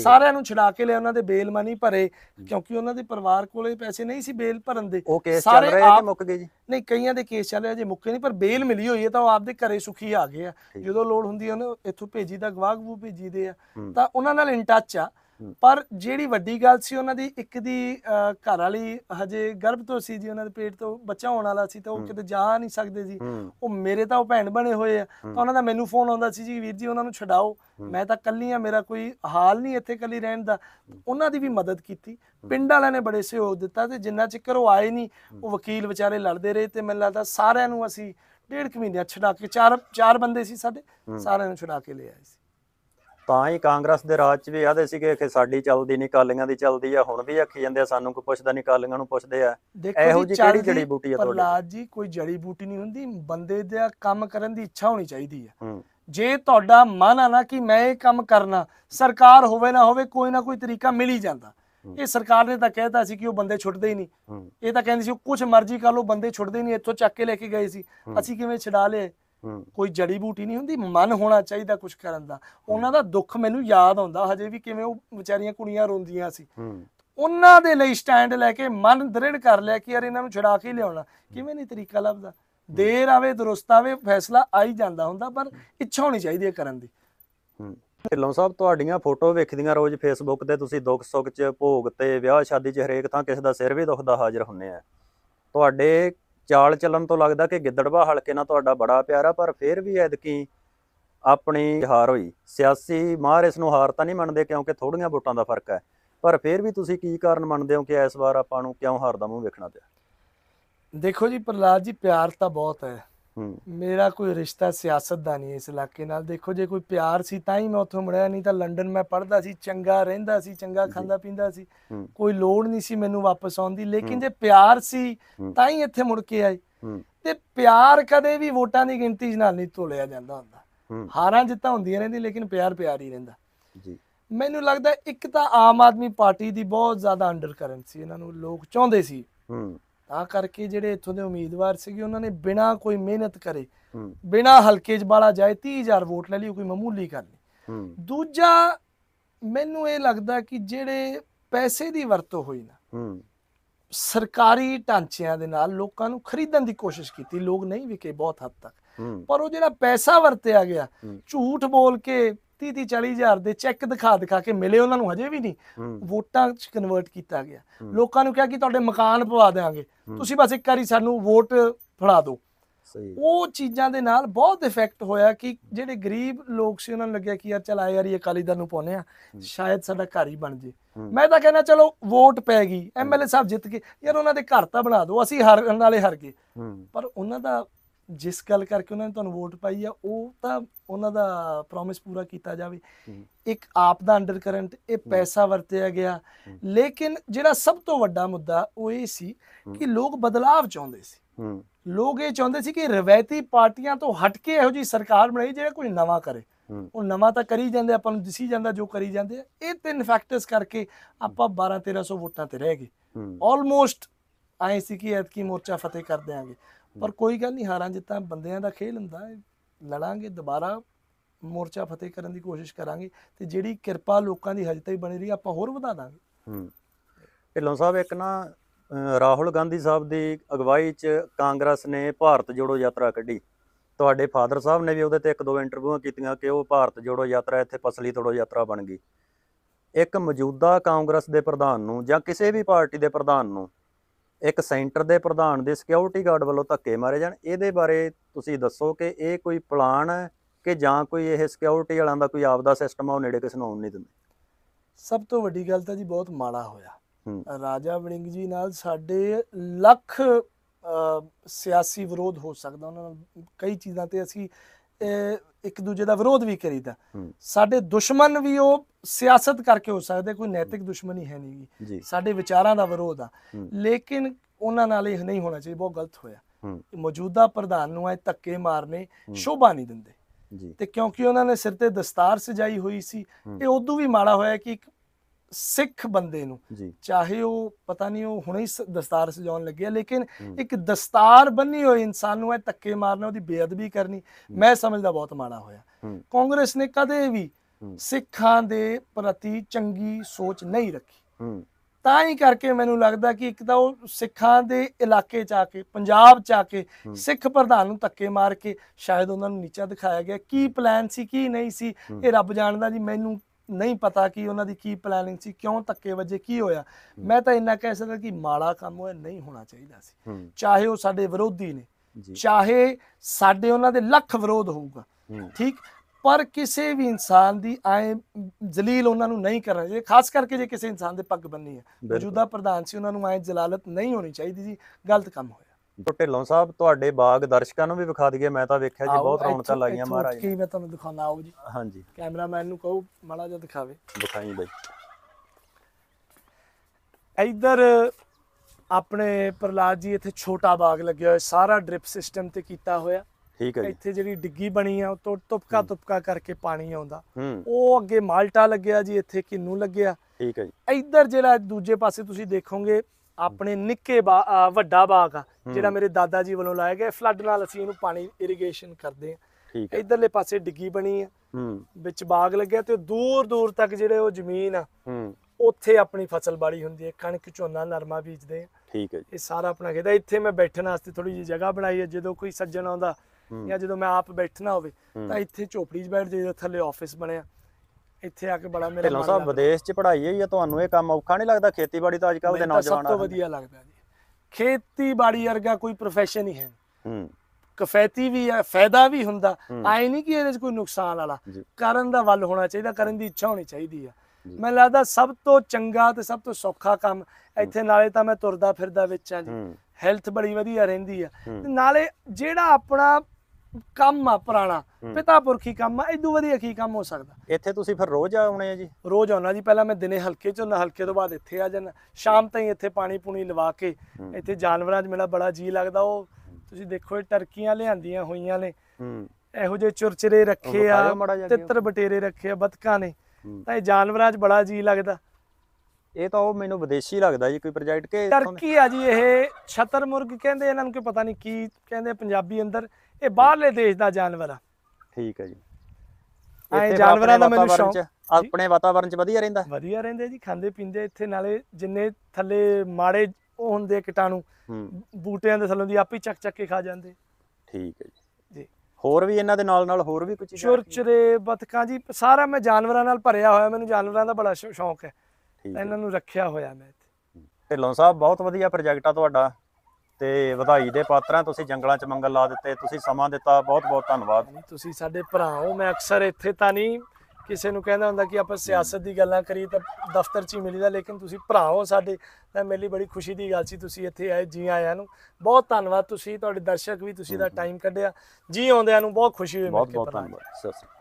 ਸਾਰਿਆਂ ਨੂੰ ਛਡਾ ਕੇ ਲਿਆ ਉਹਨਾਂ ਦੇ ਬੇਲ ਮਨੀ ਭਰੇ ਕਿਉਂਕਿ ਉਹਨਾਂ ਦੇ ਪਰਿਵਾਰ ਕੋਲੇ ਪੈਸੇ ਨਹੀਂ ਸੀ ਬੇਲ ਭਰਨ ਦੇ ਉਹ ਕੇਸ ਚੱਲ ਰਿਹਾ ਮੁੱਕ ਗਏ ਜੀ ਨਹੀਂ ਕਈਆਂ ਦੇ ਕੇਸ ਚੱਲ ਰਿਹਾ ਜੇ ਮੁੱਕੇ ਨਹੀਂ ਪਰ ਬੇਲ ਮਿਲੀ ਹੋਈ ਹੈ ਤਾਂ ਉਹ ਆਪਦੇ ਘਰੇ ਸੁਖੀ ਆ ਗਏ ਆ ਜਦੋਂ ਲੋੜ ਹੁੰਦੀ ਹੈ ਉਹਨੂੰ ਇੱਥੋਂ ਭੇਜੀ ਦਾ ਗਵਾਹ ਗਵੂ ਭੇਜੀ ਦੇ ਆ ਤਾਂ ਉਹਨਾਂ ਨਾਲ ਇਨ ਟੱਚ ਆ ਪਰ ਜਿਹੜੀ ਵੱਡੀ ਗੱਲ ਸੀ ਉਹਨਾਂ ਦੀ ਇੱਕ ਦੀ ਘਰ ਵਾਲੀ ਹਜੇ ਗਰਭ ਤੋਂ ਸੀ ਜੀ ਉਹਨਾਂ ਦੇ ਪੇਟ ਤੋਂ ਬੱਚਾ ਹੋਣ ਵਾਲਾ ਸੀ ਤਾਂ ਉਹ ਕਿਤੇ ਜਾ ਨਹੀਂ ਸਕਦੇ ਸੀ ਉਹ ਮੇਰੇ ਤਾਂ ਉਹ ਭੈਣ ਬਣੇ ਹੋਏ ਆ ਤਾਂ ਉਹਨਾਂ ਦਾ ਮੈਨੂੰ ਫੋਨ ਆਉਂਦਾ ਸੀ ਜੀ ਵੀਰ ਜੀ ਉਹਨਾਂ ਨੂੰ ਛਡਾਓ ਮੈਂ ਤਾਂ ਕੱਲੀ ਆ ਮੇਰਾ ਕੋਈ ਹਾਲ ਨਹੀਂ ਇੱਥੇ ਕੱਲੀ ਰਹਿਣ ਦਾ ਉਹਨਾਂ ਦੀ ਵੀ ਮਦਦ ਕੀਤੀ ਪਿੰਡ ਵਾਲਿਆਂ ਨੇ ਬੜੇ ਸਹਿਯੋਗ ਦਿੱਤਾ ਤੇ ਜਿੰਨਾ ਚਿਕਰ ਉਹ ਆਏ ਨਹੀਂ ਉਹ ਵਕੀਲ ਵਿਚਾਰੇ ਲੜਦੇ ਰਹੇ ਤੇ ਮੈਨੂੰ ਲੱਗਦਾ ਸਾਰਿਆਂ ਨੂੰ ਅਸੀਂ ਡੇਢ ਕੁ ਮਹੀਨੇ ਛਡਾ ਕੇ ਚਾਰ ਚਾਰ ਬੰਦੇ ਸੀ ਸਾਡੇ ਸਾਰਿਆਂ ਨੂੰ ਛਡਾ ਕੇ ਲੈ ਆਏ ਸੀ ਤਾਂ ਹੀ ਕਾਂਗਰਸ ਦੇ ਰਾਜ 'ਚ ਵੀ ਆਦੇ ਸੀਗੇ ਕਿ ਸਾਡੀ ਚੱਲਦੀ ਨਹੀਂ ਕਾਲੀਆਂ ਦੀ ਚੱਲਦੀ ਆ ਹੁਣ ਵੀ ਆਖੀ ਜਾਂਦੇ ਆ ਸਾਨੂੰ ਕੋ ਪੁੱਛਦਾ ਨਹੀਂ ਕਾਲੀਆਂ ਨੂੰ ਪੁੱਛਦੇ ਆ ਇਹੋ ਜੀ ਕਿਹੜੀ ਜੜੀ ਬੂਟੀ ਆ ਤੁਹਾਡੀ ਪ੍ਰਲਾਦ ਜੀ ਕੋਈ ਜੜੀ ਬੂਟੀ ਨਹੀਂ ਹੁੰਦੀ ਬੰਦੇ ਦਾ ਕੰਮ ਕਰਨ ਦੀ ਇੱਛਾ ਹੋਣੀ ਚਾਹੀਦੀ ਆ ਜੇ ਤੁਹਾਡਾ ਮਨ ਆ ਨਾ ਕਿ ਮੈਂ ਇਹ ਕੰਮ ਕਰਨਾ ਸਰਕਾਰ ਹੋਵੇ ਨਾ ਹੋਵੇ ਕੋਈ ਨਾ ਕੋਈ ਤਰੀਕਾ ਮਿਲ ਹੀ ਜਾਂਦਾ ਇਹ ਸਰਕਾਰ ਨੇ ਤਾਂ ਕਹਿਤਾ ਸੀ ਕਿ ਉਹ ਬੰਦੇ ਛੁੱਟਦੇ ਹੀ ਨਹੀਂ ਇਹ ਤਾਂ ਕਹਿੰਦੀ ਸੀ ਕੁਝ ਮਰਜ਼ੀ ਕਰ ਲੋ ਬੰਦੇ ਛੁੱਟਦੇ ਨਹੀਂ ਇੱਥੋਂ ਚੱਕ ਕੇ ਲੈ ਕੇ ਗਏ ਸੀ ਅਸੀਂ ਕਿਵੇਂ ਛਡਾ ਲਏ ਕੋਈ ਜੜੀ ਬੂਟੀ ਨਹੀਂ ਹੁੰਦੀ ਮਨ ਹੋਣਾ ਚਾਹੀਦਾ ਕੁਝ ਕਰਨ ਦਾ ਉਹਨਾਂ ਦਾ ਦੁੱਖ ਮੈਨੂੰ ਯਾਦ ਆਉਂਦਾ ਹਜੇ ਵੀ ਕਿਵੇਂ ਉਹ ਵਿਚਾਰੀਆਂ ਕੁੜੀਆਂ ਰੋਂਦੀਆਂ ਸੀ ਉਹਨਾਂ ਦੇ ਲਈ ਸਟੈਂਡ ਲੈ ਕੇ ਮਨ ਦ੍ਰਿੜ ਕਰ ਲਿਆ ਕਿ ਯਾਰ ਇਹਨਾਂ ਨੂੰ ਛੁਡਾ ਕੇ ਲਿਆਉਣਾ ਕਿਵੇਂ ਨਹੀਂ ਤਰੀਕਾ ਲੱਭਦਾ ਦੇਰ ਆਵੇ ਦਰੁਸਤ ਆਵੇ ਫੈਸਲਾ ਆ ਹੀ ਜਾਂਦਾ ਹੁੰਦਾ ਪਰ ਇੱਛਾ ਹੋਣੀ ਚਾਹੀਦੀ ਹੈ ਕਰਨ ਦੀ ਢਿੱਲੋਂ ਸਾਹਿਬ ਤੁਹਾਡੀਆਂ ਫੋਟੋ ਵੇਖਦੀਆਂ ਰੋਜ਼ ਫੇਸਬੁੱਕ ਤੇ ਤੁਸੀਂ ਦੁੱਖ ਸੁੱਖ 'ਚ ਭੋਗ ਤੇ ਵਿਆਹ ਸ਼ਾਦੀ 'ਚ ਹਰੇਕ ਥਾਂ ਕਿਸੇ ਦਾ ਸਿਰ ਵੀ ਦੁਖਦਾ ਹਾਜ਼ਰ ਹੁੰਨੇ ਆ ਤੁਹਾਡੇ ਚਾਲ ਚੱਲਣ ਤੋਂ ਲੱਗਦਾ ਕਿ ਗਿੱਦੜਵਾ ਹਲਕੇ ਨਾਲ ਤੁਹਾਡਾ ਬੜਾ ਪਿਆਰਾ ਪਰ ਫਿਰ ਵੀ ਐਦਕੀ ਆਪਣੀ ਹਾਰ ਹੋਈ ਸਿਆਸੀ ਮਾਹਰ ਇਸ ਨੂੰ ਹਾਰ ਤਾਂ ਨਹੀਂ ਮੰਨਦੇ ਕਿਉਂਕਿ ਥੋੜੀਆਂ ਵੋਟਾਂ ਦਾ ਫਰਕ ਹੈ ਪਰ ਫਿਰ ਵੀ ਤੁਸੀਂ ਕੀ ਕਾਰਨ ਮੰਨਦੇ ਹੋ ਕਿ ਇਸ ਵਾਰ ਆਪਾਂ ਨੂੰ ਕਿਉਂ ਹਾਰ ਦਾ ਮੂੰਹ ਵੇਖਣਾ ਪਿਆ ਦੇਖੋ ਜੀ ਪ੍ਰਲਾਦ ਜੀ ਪਿਆਰ ਤਾਂ ਬਹੁਤ ਹੈ ਮੇਰਾ ਕੋਈ ਰਿਸ਼ਤਾ ਸਿਆਸਤ ਦਾ ਨਹੀਂ ਇਸ ਇਲਾਕੇ ਨਾਲ ਦੇਖੋ ਜੇ ਕੋਈ ਪਿਆਰ ਸੀ ਤਾਂ ਹੀ ਮੈਂ ਉੱਥੋਂ ਮੁੜਿਆ ਨਹੀਂ ਤਾਂ ਲੰਡਨ ਮੈਂ ਪੜਦਾ ਸੀ ਚੰਗਾ ਰਹਿੰਦਾ ਸੀ ਚੰਗਾ ਖਾਂਦਾ ਪੀਂਦਾ ਸੀ ਕੋਈ ਲੋੜ ਨਹੀਂ ਸੀ ਮੈਨੂੰ ਵਾਪਸ ਆਉਣ ਦੀ ਲੇਕਿਨ ਜੇ ਪਿਆਰ ਸੀ ਤਾਂ ਹੀ ਇੱਥੇ ਮੁੜ ਕੇ ਆਏ ਤੇ ਪਿਆਰ ਕਦੇ ਵੀ ਵੋਟਾਂ ਦੀ ਗਿਣਤੀ ਨਾਲ ਨਹੀਂ ਤੋਲਿਆ ਜਾਂਦਾ ਹੁੰਦਾ ਹਾਰਾਂ ਜਿੱਤਾਂ ਹੁੰਦੀਆਂ ਰਹਿੰਦੀ ਲੇਕਿਨ ਪਿਆਰ ਪਿਆਰ ਹੀ ਰਹਿੰਦਾ ਜੀ ਮੈਨੂੰ ਲੱਗਦਾ ਇੱਕ ਤਾਂ ਆਮ ਆਦਮੀ ਪਾਰਟੀ ਦੀ ਬਹੁਤ ਜ਼ਿਆਦਾ ਅੰਡਰ ਕਰੰਟ ਸੀ ਇਹਨਾਂ ਨੂੰ ਲੋਕ ਚਾਹੁੰਦੇ ਸੀ ਹੂੰ ਤਾਂ ਕਰਕੇ ਜਿਹੜੇ ਇੱਥੋਂ ਦੇ ਉਮੀਦਵਾਰ ਸੀਗੇ ਉਹਨਾਂ ਨੇ ਬਿਨਾ ਕੋਈ ਮਿਹਨਤ ਕਰੇ ਬਿਨਾ ਹਲਕੇ 'ਚ ਬਾਲਾ ਜਾਏ 30000 ਵੋਟ ਲੈ ਲਈ ਕੋਈ ਮਾਮੂਲੀ ਗੱਲ ਨਹੀਂ ਦੂਜਾ ਮੈਨੂੰ ਇਹ ਲੱਗਦਾ ਕਿ ਜਿਹੜੇ ਪੈਸੇ ਦੀ ਵਰਤੋਂ ਹੋਈ ਨਾ ਸਰਕਾਰੀ ਢਾਂਚਿਆਂ ਦੇ ਨਾਲ ਲੋਕਾਂ ਨੂੰ ਖਰੀਦਣ ਦੀ ਕੋਸ਼ਿਸ਼ ਕੀਤੀ ਲੋਕ ਨਹੀਂ ਵਿਕੇ ਬਹੁਤ ਹੱਦ ਤੱਕ ਪਰ ਉਹ ਜਿਹੜਾ ਪੈਸਾ ਵਰਤਿਆ ਗਿਆ ਝੂਠ ਬੋਲ ਕੇ 30 40000 ਦੇ ਚੈੱਕ ਦਿਖਾ ਦਿਖਾ ਕੇ ਮਿਲੇ ਉਹਨਾਂ ਨੂੰ ਹਜੇ ਵੀ ਨਹੀਂ ਵੋਟਾਂ 'ਚ ਕਨਵਰਟ ਕੀਤਾ ਗਿਆ ਲੋਕਾਂ ਨੂੰ ਕਿਹਾ ਕਿ ਤੁਹਾਡੇ ਮਕਾਨ ਪਵਾ ਦੇਵਾਂਗੇ ਤੁਸੀਂ ਬਸ ਇੱਕ ਵਾਰੀ ਸਾਨੂੰ ਵੋਟ ਫੜਾ ਦਿਓ ਉਹ ਚੀਜ਼ਾਂ ਦੇ ਨਾਲ ਬਹੁਤ ਇਫੈਕਟ ਹੋਇਆ ਕਿ ਜਿਹੜੇ ਗਰੀਬ ਲੋਕ ਸੀ ਉਹਨਾਂ ਨੂੰ ਲੱਗਿਆ ਕਿ ਯਾਰ ਚਲ ਆ ਯਾਰ ਇਹ ਅਕਾਲੀ ਦਲ ਨੂੰ ਪਾਉਨੇ ਆ ਸ਼ਾਇਦ ਸਾਡਾ ਘਰ ਹੀ ਬਣ ਜੇ ਮੈਂ ਤਾਂ ਕਹਿੰਦਾ ਚਲੋ ਵੋਟ ਪੈ ਗਈ ਐਮਐਲਏ ਸਾਹਿਬ ਜਿੱਤ ਗਏ ਯਾਰ ਉਹਨਾਂ ਦੇ ਘਰ ਤਾਂ ਬਣਾ ਦਿਓ ਅਸੀਂ ਹਰ ਨਾਲੇ ਹਰ ਗਏ ਪਰ ਉਹਨਾਂ ਦਾ ਜਿਸ ਗੱਲ ਕਰਕੇ ਉਹਨਾਂ ਨੇ ਤੁਹਾਨੂੰ ਵੋਟ ਪਾਈ ਆ ਉਹ ਤਾਂ ਉਹਨਾਂ ਦਾ ਪ੍ਰੋਮਿਸ ਪੂਰਾ ਕੀਤਾ ਜਾਵੇ ਇੱਕ ਆਪ ਦਾ ਅੰਡਰ ਕਰੰਟ ਇਹ ਪੈਸਾ ਵਰਤਿਆ ਗਿਆ ਲੇਕਿਨ ਜਿਹੜਾ ਸਭ ਤੋਂ ਵੱਡਾ ਮੁੱਦਾ ਉਹ ਇਹ ਸੀ ਕਿ ਲੋਕ ਬਦਲਾਅ ਚਾਹੁੰਦੇ ਸੀ ਲੋਕ ਇਹ ਚਾਹੁੰਦੇ ਸੀ ਕਿ ਰਵਾਇਤੀ ਪਾਰਟੀਆਂ ਤੋਂ ਹਟ ਕੇ ਇਹੋ ਜੀ ਸਰਕਾਰ ਬਣਾਈ ਜਿਹੜਾ ਕੁਝ ਨਵਾਂ ਕਰੇ ਉਹ ਨਵਾਂ ਤਾਂ ਕਰੀ ਜਾਂਦੇ ਆਪਾਂ ਨੂੰ ਦਿਸੀ ਜਾਂਦਾ ਜੋ ਕਰੀ ਜਾਂਦੇ ਆ ਇਹ ਤਿੰਨ ਫੈਕਟਰਸ ਕਰਕੇ ਆਪਾਂ 12 1300 ਵੋਟਾਂ ਤੇ ਰਹਿ ਗਏ ਆਲਮੋਸਟ ਆਏ ਸੀ ਕਿ ਕੀ ਮੋਰਚਾ ਫਤਿਹ ਕਰ ਦੇਾਂਗੇ ਪਰ ਕੋਈ ਗੱਲ ਨਹੀਂ ਹਾਰਾਂ ਜਿੱਤਾਂ ਬੰਦਿਆਂ ਦਾ ਖੇਲ ਹੁੰਦਾ ਲੜਾਂਗੇ ਦੁਬਾਰਾ ਮੋਰਚਾ ਫਤਿਹ ਕਰਨ ਦੀ ਕੋਸ਼ਿਸ਼ ਕਰਾਂਗੇ ਤੇ ਜਿਹੜੀ ਕਿਰਪਾ ਲੋਕਾਂ ਦੀ ਹਜੇ ਤੱਕ ਬਣੀ ਰਹੀ ਆਪਾਂ ਹੋਰ ਵਧਾ ਦਾਂਗੇ ਹੂੰ ਢਿੱਲੋਂ ਸਾਹਿਬ ਇੱਕ ਨਾ ਰਾਹੁਲ ਗਾਂਧੀ ਸਾਹਿਬ ਦੀ ਅਗਵਾਈ 'ਚ ਕਾਂਗਰਸ ਨੇ ਭਾਰਤ ਜੋੜੋ ਯਾਤਰਾ ਕੱਢੀ ਤੁਹਾਡੇ ਫਾਦਰ ਸਾਹਿਬ ਨੇ ਵੀ ਉਹਦੇ ਤੇ ਇੱਕ ਦੋ ਇੰਟਰਵਿਊਆਂ ਕੀਤੀਆਂ ਕਿ ਉਹ ਭਾਰਤ ਜੋੜੋ ਯਾਤਰਾ ਇੱਥੇ ਪਸਲੀ ਤੋੜੋ ਯਾਤਰਾ ਬਣ ਗਈ ਇੱਕ ਮੌਜੂਦਾ ਕਾਂਗਰਸ ਦੇ ਪ੍ਰਧਾਨ ਨੂੰ ਜਾਂ ਕਿਸੇ ਵੀ ਪਾਰਟੀ ਦੇ ਪ੍ਰਧਾਨ ਨੂੰ ਇੱਕ ਸੈਂਟਰ ਦੇ ਪ੍ਰਧਾਨ ਦੇ ਸਿਕਿਉਰਿਟੀ ਗਾਰਡ ਵੱਲੋਂ ਧੱਕੇ ਮਾਰੇ ਜਾਣ ਇਹਦੇ ਬਾਰੇ ਤੁਸੀਂ ਦੱਸੋ ਕਿ ਇਹ ਕੋਈ ਪਲਾਨ ਹੈ ਕਿ ਜਾਂ ਕੋਈ ਇਹ ਸਿਕਿਉਰਿਟੀ ਵਾਲਾਂ ਦਾ ਕੋਈ ਆਪਦਾ ਸਿਸਟਮ ਆ ਉਹ ਨੇੜੇ ਕਿਸੇ ਨੂੰ ਆਉਣ ਨਹੀਂ ਦਿੰਦੇ ਸਭ ਤੋਂ ਵੱਡੀ ਗੱਲ ਤਾਂ ਜੀ ਬਹੁਤ ਮਾੜਾ ਹੋਇਆ ਰਾਜਾ ਵੜਿੰਗ ਜੀ ਨਾਲ ਸਾਡੇ ਲੱਖ ਸਿਆਸੀ ਵਿਰੋਧ ਹੋ ਸਕਦਾ ਉਹਨਾਂ ਨਾਲ ਕਈ ਚੀਜ਼ਾਂ ਤੇ ਅਸੀਂ ਇੱਕ ਦੂਜੇ ਦਾ ਵਿਰੋਧ ਵੀ ਕਰੀਦਾ ਸਾਡੇ ਦੁਸ਼ਮਣ ਵੀ ਉਹ ਸਿਆਸਤ ਕਰਕੇ ਹੋ ਸਕਦੇ ਕੋਈ ਨੈਤਿਕ ਦੁਸ਼ਮਣੀ ਹੈ ਨਹੀਂ ਜੀ ਸਾਡੇ ਵਿਚਾਰਾਂ ਦਾ ਵਿਰੋਧ ਆ ਲੇਕਿਨ ਉਹਨਾਂ ਨਾਲ ਇਹ ਨਹੀਂ ਹੋਣਾ ਚਾਹੀਦਾ ਬਹੁਤ ਗਲਤ ਹੋਇਆ ਮੌਜੂਦਾ ਪ੍ਰਧਾਨ ਨੂੰ ਐ ਧੱਕੇ ਮਾਰਨੇ ਸ਼ੋਭਾ ਨਹੀਂ ਦਿੰਦੇ ਜੀ ਤੇ ਕਿਉਂਕਿ ਉਹਨਾਂ ਨੇ ਸਿਰ ਤੇ ਦਸਤਾਰ ਸਜਾਈ ਹੋਈ ਸੀ ਇਹ ਉਦੋਂ ਵੀ ਮਾੜਾ ਹੋਇਆ ਕਿ ਇੱਕ ਸਿੱਖ ਬੰਦੇ ਨੂੰ ਚਾਹੇ ਉਹ ਪਤਾ ਨਹੀਂ ਉਹ ਹੁਣੇ ਹੀ ਦਸਤਾਰ ਸਜਾਉਣ ਲੱਗਿਆ ਲੇਕਿਨ ਇੱਕ ਦਸਤਾਰ ਬੰਨੀ ਹੋਈ ਇਨਸਾਨ ਨੂੰ ਐ ਤੱਕੇ ਮਾਰਨਾ ਉਹਦੀ ਬੇਅਦਬੀ ਕਰਨੀ ਮੈਂ ਸਮਝਦਾ ਬਹੁਤ ਮਾੜਾ ਹੋਇਆ ਕਾਂਗਰਸ ਨੇ ਕਦੇ ਵੀ ਸਿੱਖਾਂ ਦੇ ਪ੍ਰਤੀ ਚੰਗੀ ਸੋਚ ਨਹੀਂ ਰੱਖੀ ਤਾਂ ਹੀ ਕਰਕੇ ਮੈਨੂੰ ਲੱਗਦਾ ਕਿ ਇੱਕ ਤਾਂ ਉਹ ਸਿੱਖਾਂ ਦੇ ਇਲਾਕੇ ਚ ਆ ਕੇ ਪੰਜਾਬ ਚ ਆ ਕੇ ਸਿੱਖ ਪ੍ਰਧਾਨ ਨੂੰ ਤੱਕੇ ਮਾਰ ਕੇ ਸ਼ਾਇਦ ਉਹਨਾਂ ਨੂੰ ਨੀਚਾ ਦਿਖਾਇਆ ਗਿਆ ਕੀ ਪਲਾਨ ਸੀ ਕੀ ਨਹੀਂ ਸੀ ਇਹ ਰੱਬ ਜਾਣਦਾ ਜੀ ਮੈਨੂੰ ਨਹੀਂ ਪਤਾ ਕਿ ਉਹਨਾਂ ਦੀ ਕੀ ਪਲੈਨਿੰਗ ਸੀ ਕਿਉਂ ਤੱਕੇ ਵਜੇ ਕੀ ਹੋਇਆ ਮੈਂ ਤਾਂ ਇੰਨਾ ਕਹਿ ਸਕਦਾ ਕਿ ਮਾੜਾ ਕੰਮ ਹੋਇਆ ਨਹੀਂ ਹੋਣਾ ਚਾਹੀਦਾ ਸੀ ਚਾਹੇ ਉਹ ਸਾਡੇ ਵਿਰੋਧੀ ਨੇ ਚਾਹੇ ਸਾਡੇ ਉਹਨਾਂ ਦੇ ਲੱਖ ਵਿਰੋਧ ਹੋਊਗਾ ਠੀਕ ਪਰ ਕਿਸੇ ਵੀ ਇਨਸਾਨ ਦੀ ਆਏ ਜ਼ਲੀਲ ਉਹਨਾਂ ਨੂੰ ਨਹੀਂ ਕਰਨਾ ਜੇ ਖਾਸ ਕਰਕੇ ਜੇ ਕਿਸੇ ਇਨਸਾਨ ਦੇ ਪੱਗ ਬੰਨੀ ਹੈ ਮੌਜੂਦਾ ਪ੍ਰਧਾਨ ਸੀ ਉਹਨਾਂ ਨੂੰ ਐ ਜ਼ਲਾਲਤ ਨਹੀਂ ਹੋਣੀ ਚਾਹੀਦੀ ਸੀ ਗਲਤ ਕੰਮ ਹੋਇਆ ਢਿੱਲੋਂ ਸਾਹਿਬ ਤੁਹਾਡੇ ਬਾਗ ਦਰਸ਼ਕਾਂ ਨੂੰ ਵੀ ਵਿਖਾ ਦਈਏ ਮੈਂ ਤਾਂ ਵੇਖਿਆ ਜੀ ਬਹੁਤ ਰੌਣਕਾਂ ਲੱਗੀਆਂ ਮਹਾਰਾਜ ਕੀ ਮੈਂ ਤੁਹਾਨੂੰ ਦਿਖਾਉਣਾ ਆਓ ਜੀ ਹਾਂਜੀ ਕੈਮਰਾਮੈਨ ਨੂੰ ਕਹੋ ਮਾੜਾ ਜਿਹਾ ਦਿਖਾਵੇ ਦਿਖਾਈ ਬਈ ਇਧਰ ਆਪਣੇ ਪ੍ਰਲਾਦ ਜੀ ਇੱਥੇ ਛੋਟਾ ਬਾਗ ਲੱਗਿਆ ਹੋਇਆ ਸਾਰਾ ਡ੍ਰਿਪ ਸਿਸਟਮ ਤੇ ਕੀਤਾ ਹੋਇਆ ਠੀਕ ਹੈ ਇੱਥੇ ਜਿਹੜੀ ਡਿੱਗੀ ਬਣੀ ਆ ਉਹ ਤੋਂ ਤੁਪਕਾ ਤੁਪਕਾ ਕਰਕੇ ਪਾਣੀ ਆਉਂਦਾ ਉਹ ਅੱਗੇ ਮਾਲਟਾ ਲੱਗਿਆ ਜੀ ਇੱਥੇ ਕਿੰਨੂ ਲੱਗਿਆ ਠੀਕ ਹੈ ਜੀ ਇਧਰ ਜਿਹੜਾ ਦੂਜੇ ਪਾਸੇ ਤੁਸੀਂ ਦੇਖੋਗੇ ਆਪਣੇ ਨਿੱਕੇ ਵੱਡਾ ਬਾਗ ਆ ਜਿਹੜਾ ਮੇਰੇ ਦਾਦਾ ਜੀ ਵੱਲੋਂ ਲਾਇਆ ਗਿਆ ਫਲੱਡ ਨਾਲ ਅਸੀਂ ਇਹਨੂੰ ਪਾਣੀ ਇਰੀਗੇਸ਼ਨ ਕਰਦੇ ਆ ਠੀਕ ਹੈ ਇਧਰਲੇ ਪਾਸੇ ਡਿੱਗੀ ਬਣੀ ਆ ਵਿੱਚ ਬਾਗ ਲੱਗਿਆ ਤੇ ਦੂਰ ਦੂਰ ਤੱਕ ਜਿਹੜੇ ਉਹ ਜ਼ਮੀਨ ਆ ਉੱਥੇ ਆਪਣੀ ਫਸਲ ਬਾੜੀ ਹੁੰਦੀ ਹੈ ਕਣਕ ਝੋਨਾ ਨਰਮਾ ਬੀਜਦੇ ਆ ਠੀਕ ਹੈ ਇਹ ਸਾਰਾ ਆਪਣਾ ਖੇਤ ਹੈ ਇੱਥੇ ਮੈਂ ਬੈਠਣ ਵਾਸਤੇ ਥੋੜੀ ਜਿਹੀ ਜਗ੍ਹਾ ਬਣਾਈ ਹੈ ਜਦੋਂ ਕੋਈ ਸੱਜਣ ਆਉਂਦਾ ਜਾਂ ਜਦੋਂ ਮੈਂ ਆਪ ਬੈਠਣਾ ਹੋਵੇ ਤਾਂ ਇੱਥੇ ਝੋਪੜੀ 'ਚ ਬੈਠ ਜਾਈਦਾ ਥੱਲੇ ਆਫਿਸ ਬਣਿਆ ਇੱਥੇ ਆ ਕੇ ਬੜਾ ਮੇਰਾ ਢਿੱਲੋਂ ਸਾਹਿਬ ਵਿਦੇਸ਼ 'ਚ ਪੜ੍ਹਾਈ ਹੋਈ ਆ ਤੁਹਾਨੂੰ ਇਹ ਕੰਮ ਔਖਾ ਨਹੀਂ ਲੱਗਦਾ ਖੇਤੀਬਾੜੀ ਤਾਂ ਅੱਜਕੱਲ ਦੇ ਨੌਜਵਾਨਾਂ ਸਭ ਤੋਂ ਵਧੀਆ ਲੱਗਦਾ ਜੀ ਖੇਤੀਬਾੜੀ ਵਰਗਾ ਕੋਈ ਪ੍ਰੋਫੈਸ਼ਨ ਹੀ ਹੈ ਹੂੰ ਕਫੈਤੀ ਵੀ ਆ ਫਾਇਦਾ ਵੀ ਹੁੰਦਾ ਆਏ ਨਹੀਂ ਕਿ ਇਹਦੇ 'ਚ ਕੋਈ ਨੁਕਸਾਨ ਵਾਲਾ ਕਰਨ ਦਾ ਵੱਲ ਹੋਣਾ ਚਾਹੀਦਾ ਕਰਨ ਦੀ ਇੱਛਾ ਹੋਣੀ ਚਾਹੀਦੀ ਆ ਮੈਨੂੰ ਲੱਗਦਾ ਸਭ ਤੋਂ ਚੰਗਾ ਤੇ ਸਭ ਤੋਂ ਸੌਖਾ ਕੰਮ ਇੱਥੇ ਨਾਲੇ ਤਾਂ ਮੈਂ ਤੁਰਦਾ ਫਿਰਦਾ ਵਿੱਚ ਆ ਜੀ ਹੈਲਥ ਬੜੀ ਵਧੀਆ ਰਹਿੰਦੀ ਆ ਤੇ ਨਾਲੇ ਜਿਹੜਾ ਆਪਣਾ ਕੰਮ ਆ ਪੁਰਾਣਾ ਪਿਤਾ ਪੁਰਖੀ ਕੰਮ ਆ ਇਦੋਂ ਵਧੀਆ ਕੀ ਕੰਮ ਹੋ ਸਕਦਾ ਇੱਥੇ ਤੁਸੀਂ ਫਿਰ ਰੋਜ਼ ਆਉਣੇ ਆ ਜੀ ਰੋਜ਼ ਆਉਣਾ ਜੀ ਪਹਿਲਾਂ ਮੈਂ ਦਿਨੇ ਹਲਕੇ ਚੋਂ ਨਾ ਹਲਕੇ ਤੋਂ ਬਾਅਦ ਇੱਥੇ ਆ ਜਾਣਾ ਸ਼ਾਮ ਤਾਈਂ ਇੱਥੇ ਪਾਣੀ ਪੂਣੀ ਲਵਾ ਕੇ ਇੱਥੇ ਜਾਨਵਰਾਂ 'ਚ ਮੇਰਾ ਬੜਾ ਜੀ ਲੱਗਦਾ ਉਹ ਤੁਸੀਂ ਦੇਖੋ ਇਹ ਟਰਕੀਆਂ ਲਿਆਂਦੀਆਂ ਹੋਈਆਂ ਨੇ ਇਹੋ ਜਿਹੇ ਚੁਰਚਰੇ ਰੱਖੇ ਆ ਤਿੱਤਰ ਬਟੇਰੇ ਰੱਖੇ ਆ ਬਤਕਾਂ ਨੇ ਤਾਂ ਇਹ ਜਾਨਵਰਾਂ 'ਚ ਬੜਾ ਜੀ ਲੱਗਦਾ ਇਹ ਤਾਂ ਉਹ ਮੈਨੂੰ ਵਿਦੇਸ਼ੀ ਲੱਗਦਾ ਜੀ ਕੋਈ ਪ੍ਰੋਜੈਕਟ ਕੇ ਟਰਕੀ ਆ ਜੀ ਇਹ ਛਤਰ ਮੁਰਗ ਕਹਿੰਦੇ ਇਹਨਾਂ ਨੂੰ ਕਿ ਪਤਾ ਨਹੀਂ ਕੀ ਕਹਿੰਦੇ ਪੰਜਾਬੀ ਅੰਦਰ ਇਹ ਬਾਹਰਲੇ ਦੇਸ਼ ਦਾ ਜਾਨਵਰ ਆ ਠੀਕ ਹੈ ਜੀ ਇੱਥੇ ਜਾਨਵਰਾਂ ਦਾ ਮੈਨੂੰ ਸ਼ੌਂਕ ਆਪਣੇ ਵਾਤਾਵਰਣ 'ਚ ਵਧੀਆ ਰਹਿੰਦਾ ਵਧੀਆ ਰਹਿੰਦੇ ਜੀ ਖਾਂਦੇ ਪੀਂਦੇ ਇੱਥੇ ਨਾਲੇ ਜਿੰਨੇ ਥੱਲੇ ਮਾੜੇ ਉਹ ਹੁੰਦੇ ਕੀਟਾਣੂ ਬੂਟਿਆਂ ਦੇ ਥੱਲੋਂ ਦੀ ਆਪੇ ਚੱਕ ਚੱਕ ਕੇ ਖਾ ਜਾਂਦੇ ਠੀਕ ਹੈ ਜੀ ਜੀ ਹੋਰ ਵੀ ਇਹਨਾਂ ਦੇ ਨਾਲ ਨਾਲ ਹੋਰ ਵੀ ਕੁਝ ਚੁਰਚਰੇ ਬਤਕਾਂ ਜੀ ਸਾਰਾ ਮੈਂ ਜਾਨਵਰਾਂ ਨਾਲ ਭਰਿਆ ਹੋਇਆ ਮੈਨੂੰ ਜਾਨਵਰਾਂ ਦਾ ਬੜਾ ਸ਼ੌਂਕ ਹੈ ਇਹਨਾਂ ਨੂੰ ਰੱਖਿਆ ਹੋਇਆ ਮੈਂ ਢਿੱਲੋਂ ਸਾਹਿਬ ਬਹੁਤ ਵਧੀਆ ਪ੍ਰੋਜੈਕਟ ਆ ਤੁਹਾਡਾ ਤੇ ਵਧਾਈ ਦੇ ਪਾਤਰ ਆ ਤੁਸੀਂ ਜੰਗਲਾਂ 'ਚ ਮੰਗਲ ਲਾ ਦਿੱਤੇ ਤੁਸੀਂ ਸਮਾਂ ਦਿੱਤਾ ਬਹੁਤ ਬਹੁਤ ਧੰਨਵਾਦ ਤੁਸੀਂ ਸਾਡੇ ਭਰਾ ਹੋ ਮੈਂ ਅਕਸਰ ਇੱਥੇ ਤਾਂ ਨਹੀਂ ਕਿਸੇ ਨੂੰ ਕਹਿੰਦਾ ਹੁੰਦਾ ਕਿ ਆਪਾਂ ਸਿਆਸਤ ਦੀ ਗੱਲਾਂ ਕਰੀ ਤਾਂ ਦਫ਼ਤਰ 'ਚ ਹੀ ਮਿਲੀਦਾ ਲੇਕਿਨ ਤੁਸੀਂ ਭਰਾ ਹੋ ਸਾਡੇ ਤਾਂ ਮੇਰੇ ਲਈ ਬੜੀ ਖੁਸ਼ੀ ਦੀ ਗੱਲ ਸੀ ਤੁਸੀਂ ਇੱਥੇ ਆਏ ਜੀ ਆਇਆਂ ਨੂੰ ਬਹੁਤ ਧੰਨਵਾਦ ਤੁਸੀਂ ਤੁਹਾਡੇ ਦਰਸ਼ਕ ਵੀ ਤੁਸੀਂ ਦਾ ਟਾਈਮ ਕੱਢਿਆ ਜੀ ਆਉਂਦਿਆਂ ਨੂੰ ਬਹੁਤ ਖੁਸ਼ੀ ਹੋਈ ਮੇਰੇ ਕੋਲ ਬਹੁਤ ਬਹੁਤ ਧੰਨਵਾਦ ਸਰ